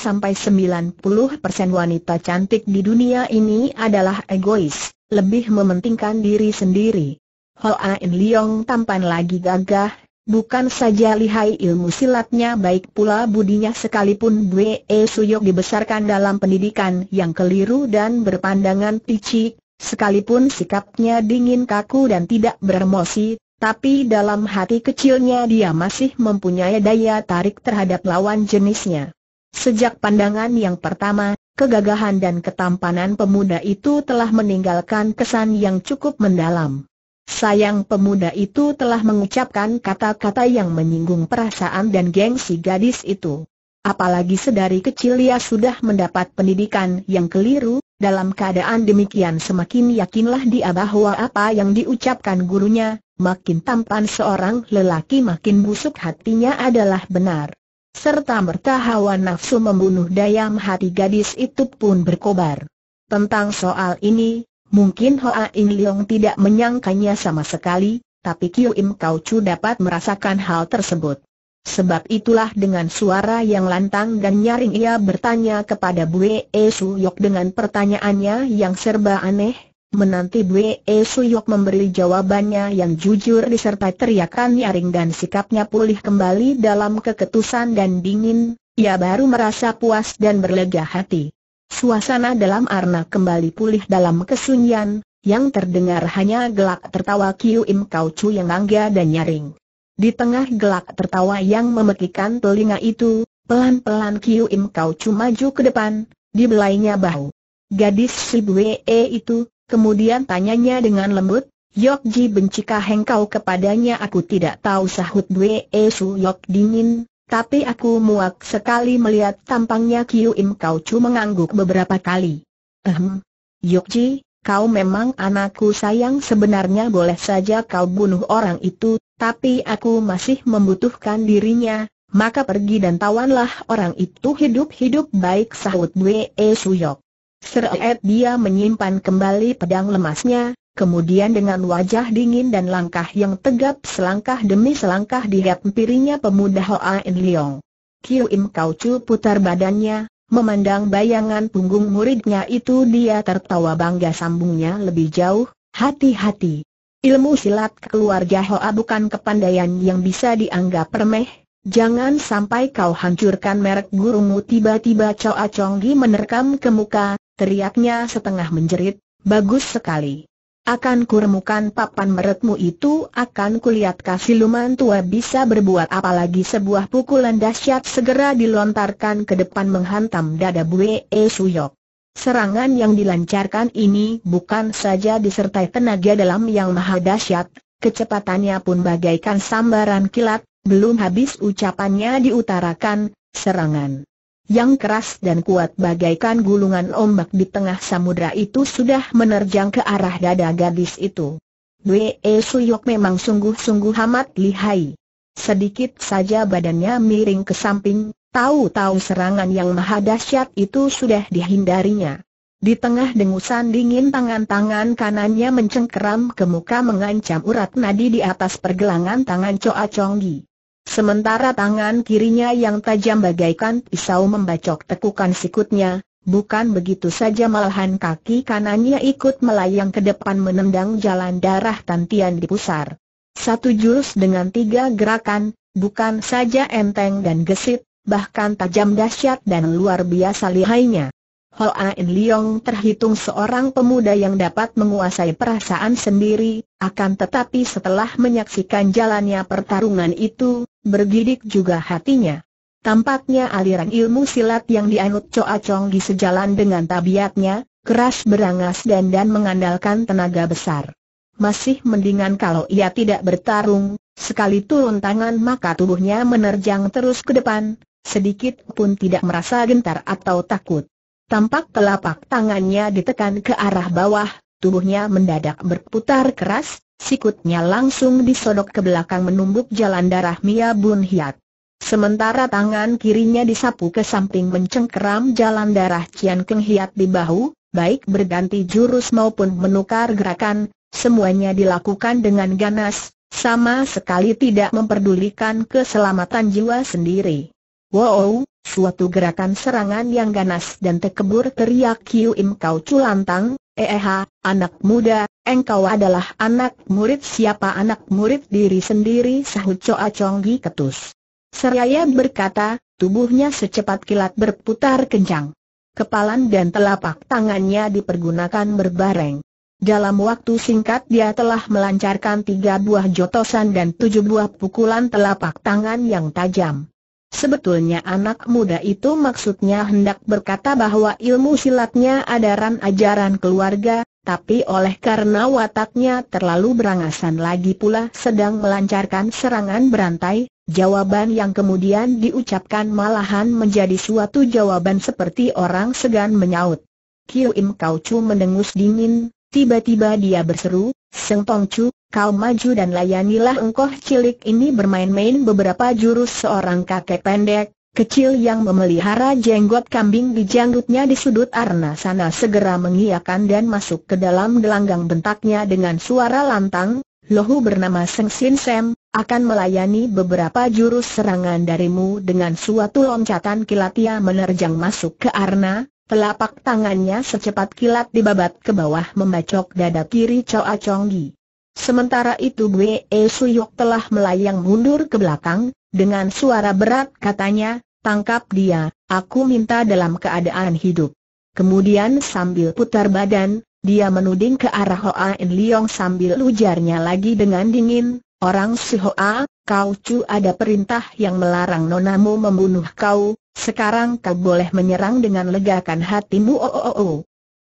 [SPEAKER 1] wanita cantik di dunia ini adalah egois, lebih mementingkan diri sendiri. Ain Leong tampan lagi gagah, bukan saja lihai ilmu silatnya baik pula budinya sekalipun Bwe e Suyok dibesarkan dalam pendidikan yang keliru dan berpandangan picik, sekalipun sikapnya dingin kaku dan tidak bermosi, tapi dalam hati kecilnya dia masih mempunyai daya tarik terhadap lawan jenisnya. Sejak pandangan yang pertama, kegagahan dan ketampanan pemuda itu telah meninggalkan kesan yang cukup mendalam. Sayang pemuda itu telah mengucapkan kata-kata yang menyinggung perasaan dan gengsi gadis itu. Apalagi sedari kecil ia sudah mendapat pendidikan yang keliru, dalam keadaan demikian semakin yakinlah dia bahwa apa yang diucapkan gurunya, makin tampan seorang lelaki makin busuk hatinya adalah benar. Serta merta hawa nafsu membunuh dayam hati gadis itu pun berkobar. Tentang soal ini, mungkin Hoa In Leong tidak menyangkanya sama sekali, tapi Kiu Im Kau Chu dapat merasakan hal tersebut. Sebab itulah dengan suara yang lantang dan nyaring ia bertanya kepada Bue e Yok dengan pertanyaannya yang serba aneh, menanti Bue e Yok memberi jawabannya yang jujur disertai teriakan nyaring dan sikapnya pulih kembali dalam keketusan dan dingin, ia baru merasa puas dan berlega hati. Suasana dalam arna kembali pulih dalam kesunyian, yang terdengar hanya gelak tertawa Kiu Im Kau Chu yang angga dan nyaring. Di tengah gelak tertawa yang memekikan telinga itu, pelan-pelan Kiu Im Kau Chu maju ke depan, dibelainya bahu. Gadis si E itu, kemudian tanyanya dengan lembut, Yok Ji bencikah engkau kepadanya aku tidak tahu sahut Bwe e Su Yok dingin, tapi aku muak sekali melihat tampangnya Kiu Im Kau Chu mengangguk beberapa kali. Ehm, Ji kau memang anakku sayang sebenarnya boleh saja kau bunuh orang itu, tapi aku masih membutuhkan dirinya, maka pergi dan tawanlah orang itu hidup-hidup baik sahut Bwe Suyok. Seret dia menyimpan kembali pedang lemasnya, kemudian dengan wajah dingin dan langkah yang tegap selangkah demi selangkah dihampirinya pemuda Hoa In Leong. Kiu Im Kau Chu putar badannya, Memandang bayangan punggung muridnya itu dia tertawa bangga sambungnya lebih jauh, hati-hati. Ilmu silat keluarga Hoa bukan kepandaian yang bisa dianggap remeh, jangan sampai kau hancurkan merek gurumu tiba-tiba Choa Chonggi menerkam ke muka, teriaknya setengah menjerit, bagus sekali. Akan kuremukan papan meretmu itu akan kulihat kasiluman tua bisa berbuat apalagi sebuah pukulan dahsyat segera dilontarkan ke depan menghantam dada Bue e Suyok. Serangan yang dilancarkan ini bukan saja disertai tenaga dalam yang maha dahsyat, kecepatannya pun bagaikan sambaran kilat, belum habis ucapannya diutarakan, serangan yang keras dan kuat bagaikan gulungan ombak di tengah samudra itu sudah menerjang ke arah dada gadis itu. Wei e Suyok memang sungguh-sungguh amat lihai. Sedikit saja badannya miring ke samping, tahu-tahu serangan yang maha dahsyat itu sudah dihindarinya. Di tengah dengusan dingin tangan-tangan kanannya mencengkeram ke muka mengancam urat nadi di atas pergelangan tangan Choa Chonggi. Sementara tangan kirinya yang tajam bagaikan pisau membacok tekukan sikutnya, bukan begitu saja malahan kaki kanannya ikut melayang ke depan menendang jalan darah tantian di pusar. Satu jurus dengan tiga gerakan, bukan saja enteng dan gesit, bahkan tajam dahsyat dan luar biasa lihainya. Hoa In Leong terhitung seorang pemuda yang dapat menguasai perasaan sendiri, akan tetapi setelah menyaksikan jalannya pertarungan itu, bergidik juga hatinya. Tampaknya aliran ilmu silat yang dianut Coa Chong di sejalan dengan tabiatnya, keras berangas dan dan mengandalkan tenaga besar. Masih mendingan kalau ia tidak bertarung, sekali turun tangan maka tubuhnya menerjang terus ke depan, sedikit pun tidak merasa gentar atau takut. Tampak telapak tangannya ditekan ke arah bawah, tubuhnya mendadak berputar keras, sikutnya langsung disodok ke belakang menumbuk jalan darah Mia Bun Hiat. Sementara tangan kirinya disapu ke samping mencengkeram jalan darah Cian Keng Hiat di bahu, baik berganti jurus maupun menukar gerakan, semuanya dilakukan dengan ganas, sama sekali tidak memperdulikan keselamatan jiwa sendiri. Wow, Suatu gerakan serangan yang ganas dan tekebur teriak Kiu Im Kau Culantang, Eha, anak muda, engkau adalah anak murid siapa anak murid diri sendiri sahut Choa Chonggi ketus. Seraya berkata, tubuhnya secepat kilat berputar kencang. Kepalan dan telapak tangannya dipergunakan berbareng. Dalam waktu singkat dia telah melancarkan tiga buah jotosan dan tujuh buah pukulan telapak tangan yang tajam. Sebetulnya anak muda itu maksudnya hendak berkata bahwa ilmu silatnya adaran ajaran keluarga, tapi oleh karena wataknya terlalu berangasan lagi pula sedang melancarkan serangan berantai, jawaban yang kemudian diucapkan malahan menjadi suatu jawaban seperti orang segan menyaut. Kiu Im Kau Chu mendengus dingin, Tiba-tiba dia berseru, Seng Tong kau maju dan layanilah engkoh cilik ini bermain-main beberapa jurus seorang kakek pendek, kecil yang memelihara jenggot kambing di janggutnya di sudut arna sana segera mengiakan dan masuk ke dalam gelanggang bentaknya dengan suara lantang, Lohu bernama Seng Sin Sam, akan melayani beberapa jurus serangan darimu dengan suatu loncatan kilat ia menerjang masuk ke arna, Telapak tangannya secepat kilat dibabat ke bawah membacok dada kiri Choa Gi. Sementara itu Bwe Suyok telah melayang mundur ke belakang, dengan suara berat katanya, tangkap dia, aku minta dalam keadaan hidup. Kemudian sambil putar badan, dia menuding ke arah Hoa En Leong sambil ujarnya lagi dengan dingin, orang Sihoa, kau cu ada perintah yang melarang nonamu membunuh kau, sekarang kau boleh menyerang dengan legakan hatimu oh oh oh oh.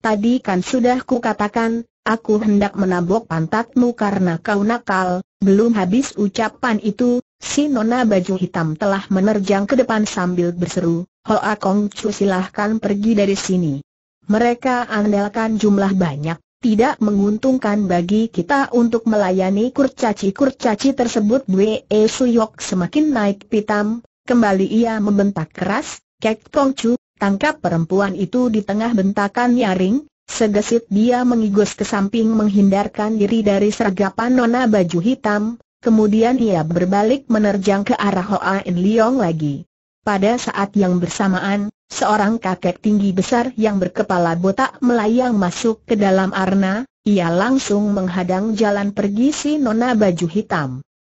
[SPEAKER 1] Tadi kan sudah ku katakan, aku hendak menabok pantatmu karena kau nakal, belum habis ucapan itu, si nona baju hitam telah menerjang ke depan sambil berseru, Hoa Kong Chu silahkan pergi dari sini. Mereka andalkan jumlah banyak tidak menguntungkan bagi kita untuk melayani kurcaci-kurcaci tersebut Bwe Suyok semakin naik pitam, kembali ia membentak keras, Kek Chu tangkap perempuan itu di tengah bentakan nyaring, segesit dia mengigus ke samping menghindarkan diri dari sergapan nona baju hitam, kemudian ia berbalik menerjang ke arah Hoa In Leong lagi. Pada saat yang bersamaan, Seorang kakek tinggi besar yang berkepala botak melayang masuk ke dalam arna, ia langsung menghadang jalan pergi si nona baju hitam.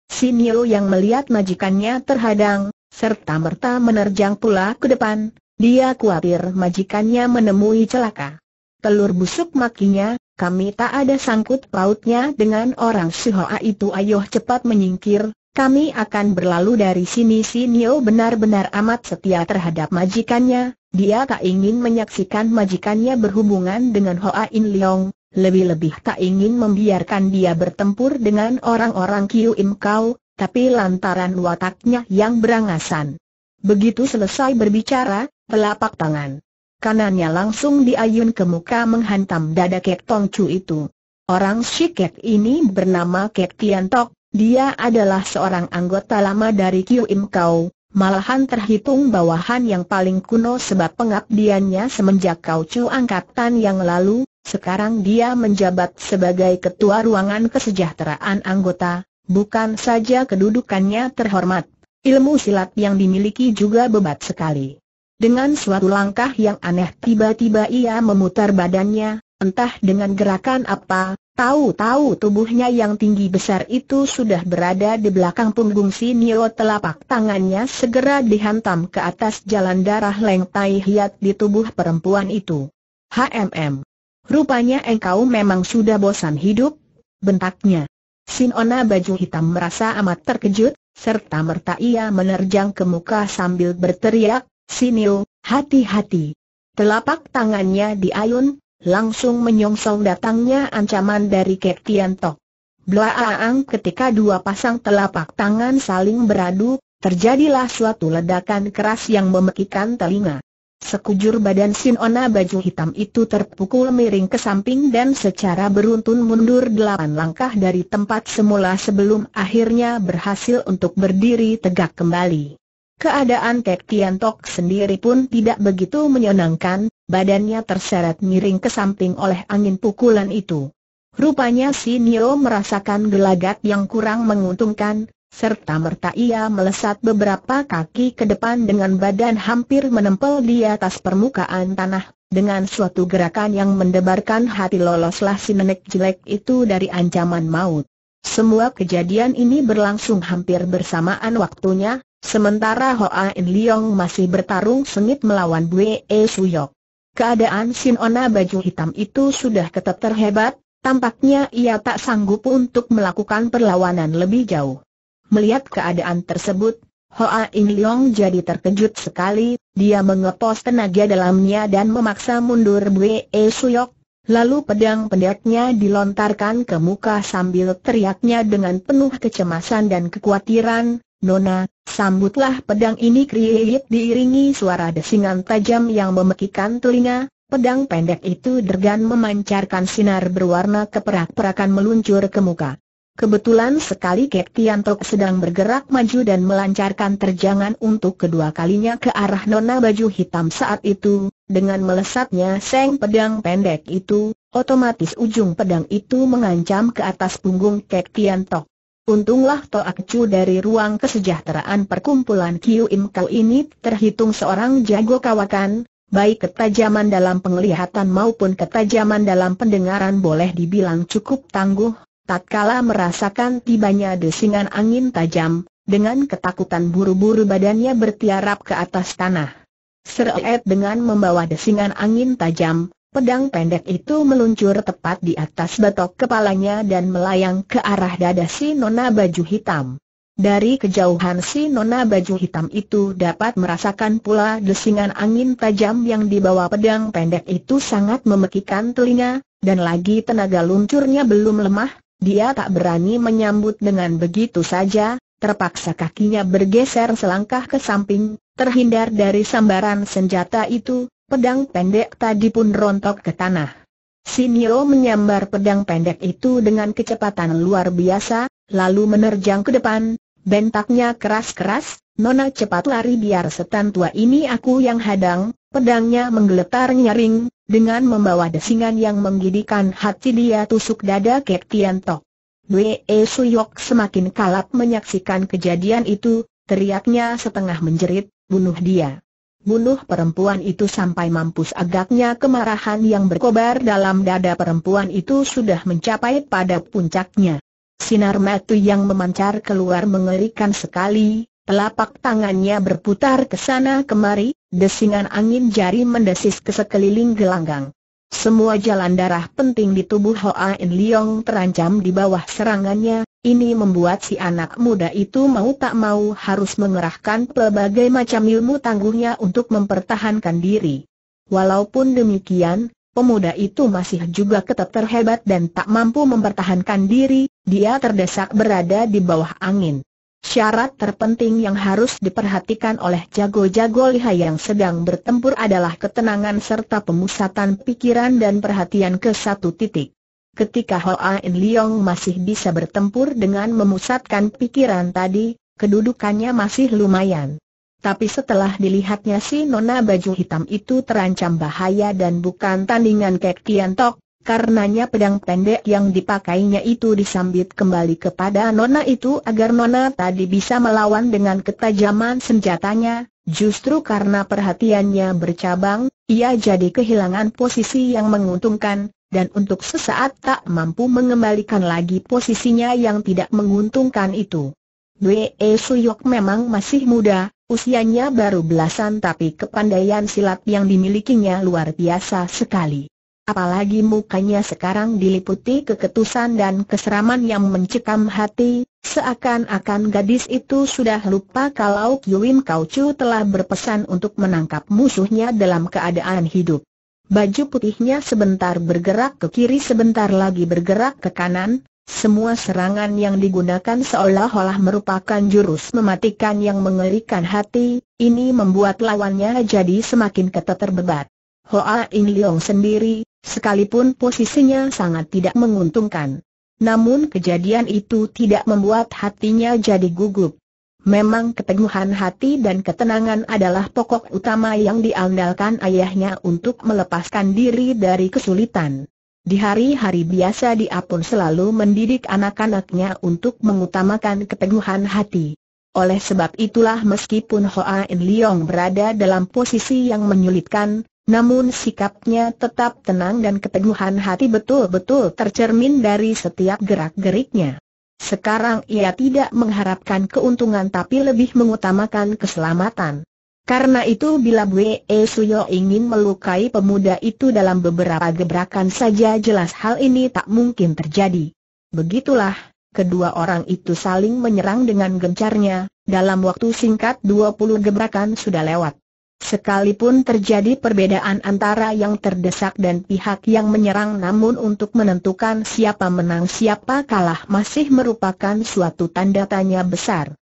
[SPEAKER 1] Si Nio yang melihat majikannya terhadang, serta merta menerjang pula ke depan, dia khawatir majikannya menemui celaka. Telur busuk makinya, kami tak ada sangkut pautnya dengan orang si Sihoa itu Ayoh cepat menyingkir, kami akan berlalu dari sini Nio benar-benar amat setia terhadap majikannya, dia tak ingin menyaksikan majikannya berhubungan dengan Hoa In Leong, lebih-lebih tak ingin membiarkan dia bertempur dengan orang-orang Kiu Im Kau, tapi lantaran wataknya yang berangasan. Begitu selesai berbicara, telapak tangan kanannya langsung diayun ke muka menghantam dada Kek Tong Chu itu. Orang si Kek ini bernama Kek Tian Tok, dia adalah seorang anggota lama dari Kiu Im Kau, malahan terhitung bawahan yang paling kuno sebab pengabdiannya semenjak Kau Chu angkatan yang lalu, sekarang dia menjabat sebagai ketua ruangan kesejahteraan anggota, bukan saja kedudukannya terhormat, ilmu silat yang dimiliki juga bebat sekali. Dengan suatu langkah yang aneh tiba-tiba ia memutar badannya, Entah dengan gerakan apa, tahu-tahu tubuhnya yang tinggi besar itu sudah berada di belakang punggung si Nio telapak tangannya segera dihantam ke atas jalan darah Tai hiat di tubuh perempuan itu. HMM. Rupanya engkau memang sudah bosan hidup, bentaknya. Sinona baju hitam merasa amat terkejut, serta merta ia menerjang ke muka sambil berteriak, Sinio, hati-hati. Telapak tangannya diayun, langsung menyongsong datangnya ancaman dari Kek Tian Tok. Blaang ketika dua pasang telapak tangan saling beradu, terjadilah suatu ledakan keras yang memekikan telinga. Sekujur badan Sinona baju hitam itu terpukul miring ke samping dan secara beruntun mundur delapan langkah dari tempat semula sebelum akhirnya berhasil untuk berdiri tegak kembali. Keadaan Kek Tian sendiri pun tidak begitu menyenangkan, badannya terseret miring ke samping oleh angin pukulan itu. Rupanya si Nio merasakan gelagat yang kurang menguntungkan, serta merta ia melesat beberapa kaki ke depan dengan badan hampir menempel di atas permukaan tanah, dengan suatu gerakan yang mendebarkan hati loloslah si nenek jelek itu dari ancaman maut. Semua kejadian ini berlangsung hampir bersamaan waktunya, sementara Hoa In Leong masih bertarung sengit melawan Bue E Suyok. Keadaan Ona baju hitam itu sudah ketat terhebat, tampaknya ia tak sanggup untuk melakukan perlawanan lebih jauh. Melihat keadaan tersebut, Hoa In Leong jadi terkejut sekali, dia mengepos tenaga dalamnya dan memaksa mundur Bwe e Suyok, lalu pedang pendeknya dilontarkan ke muka sambil teriaknya dengan penuh kecemasan dan kekhawatiran, Nona, sambutlah pedang ini Kriyit diiringi suara desingan tajam yang memekikan telinga, pedang pendek itu dergan memancarkan sinar berwarna keperak-perakan meluncur ke muka. Kebetulan sekali Kek Tiantok sedang bergerak maju dan melancarkan terjangan untuk kedua kalinya ke arah Nona baju hitam saat itu, dengan melesatnya seng pedang pendek itu, otomatis ujung pedang itu mengancam ke atas punggung Kek Tiantok. Untunglah Toak Chu dari ruang kesejahteraan perkumpulan Kiu Im Kau ini terhitung seorang jago kawakan, baik ketajaman dalam penglihatan maupun ketajaman dalam pendengaran boleh dibilang cukup tangguh, Tak tatkala merasakan tibanya desingan angin tajam, dengan ketakutan buru-buru badannya bertiarap ke atas tanah. Seret dengan membawa desingan angin tajam, Pedang pendek itu meluncur tepat di atas batok kepalanya dan melayang ke arah dada si nona baju hitam. Dari kejauhan si nona baju hitam itu dapat merasakan pula desingan angin tajam yang dibawa pedang pendek itu sangat memekikan telinga, dan lagi tenaga luncurnya belum lemah, dia tak berani menyambut dengan begitu saja, terpaksa kakinya bergeser selangkah ke samping, terhindar dari sambaran senjata itu, Pedang pendek tadi pun rontok ke tanah. Sinio menyambar pedang pendek itu dengan kecepatan luar biasa, lalu menerjang ke depan, bentaknya keras-keras, Nona cepat lari biar setan tua ini aku yang hadang, pedangnya menggeletar nyaring, dengan membawa desingan yang menggidikan hati dia tusuk dada Kek Tok. Wee Suyok semakin kalap menyaksikan kejadian itu, teriaknya setengah menjerit, bunuh dia. Bunuh perempuan itu sampai mampus agaknya kemarahan yang berkobar dalam dada perempuan itu sudah mencapai pada puncaknya. Sinar metu yang memancar keluar mengerikan sekali, telapak tangannya berputar ke sana kemari, desingan angin jari mendesis ke sekeliling gelanggang. Semua jalan darah penting di tubuh Hoa In Leong terancam di bawah serangannya, ini membuat si anak muda itu mau tak mau harus mengerahkan pelbagai macam ilmu tangguhnya untuk mempertahankan diri. Walaupun demikian, pemuda itu masih juga tetap terhebat dan tak mampu mempertahankan diri, dia terdesak berada di bawah angin. Syarat terpenting yang harus diperhatikan oleh jago-jago lihai yang sedang bertempur adalah ketenangan serta pemusatan pikiran dan perhatian ke satu titik. Ketika Hoa In Leong masih bisa bertempur dengan memusatkan pikiran tadi, kedudukannya masih lumayan. Tapi setelah dilihatnya si nona baju hitam itu terancam bahaya dan bukan tandingan Kek Tian Tok, Karenanya pedang pendek yang dipakainya itu disambit kembali kepada Nona itu agar Nona tadi bisa melawan dengan ketajaman senjatanya, justru karena perhatiannya bercabang, ia jadi kehilangan posisi yang menguntungkan, dan untuk sesaat tak mampu mengembalikan lagi posisinya yang tidak menguntungkan itu. Wee Suyok memang masih muda, usianya baru belasan tapi kepandaian silat yang dimilikinya luar biasa sekali apalagi mukanya sekarang diliputi keketusan dan keseraman yang mencekam hati, seakan-akan gadis itu sudah lupa kalau Kyuin Kauchu telah berpesan untuk menangkap musuhnya dalam keadaan hidup. Baju putihnya sebentar bergerak ke kiri sebentar lagi bergerak ke kanan, semua serangan yang digunakan seolah-olah merupakan jurus mematikan yang mengerikan hati, ini membuat lawannya jadi semakin keteterbebat. Hoa In Leong sendiri, Sekalipun posisinya sangat tidak menguntungkan. Namun kejadian itu tidak membuat hatinya jadi gugup. Memang keteguhan hati dan ketenangan adalah pokok utama yang diandalkan ayahnya untuk melepaskan diri dari kesulitan. Di hari-hari biasa dia pun selalu mendidik anak-anaknya untuk mengutamakan keteguhan hati. Oleh sebab itulah meskipun Hoa In Leong berada dalam posisi yang menyulitkan, namun sikapnya tetap tenang dan keteguhan hati betul-betul tercermin dari setiap gerak-geriknya. Sekarang ia tidak mengharapkan keuntungan tapi lebih mengutamakan keselamatan. Karena itu bila Wei Suyo ingin melukai pemuda itu dalam beberapa gebrakan saja jelas hal ini tak mungkin terjadi. Begitulah, kedua orang itu saling menyerang dengan gencarnya, dalam waktu singkat 20 gebrakan sudah lewat. Sekalipun terjadi perbedaan antara yang terdesak dan pihak yang menyerang namun untuk menentukan siapa menang siapa kalah masih merupakan suatu tanda tanya besar.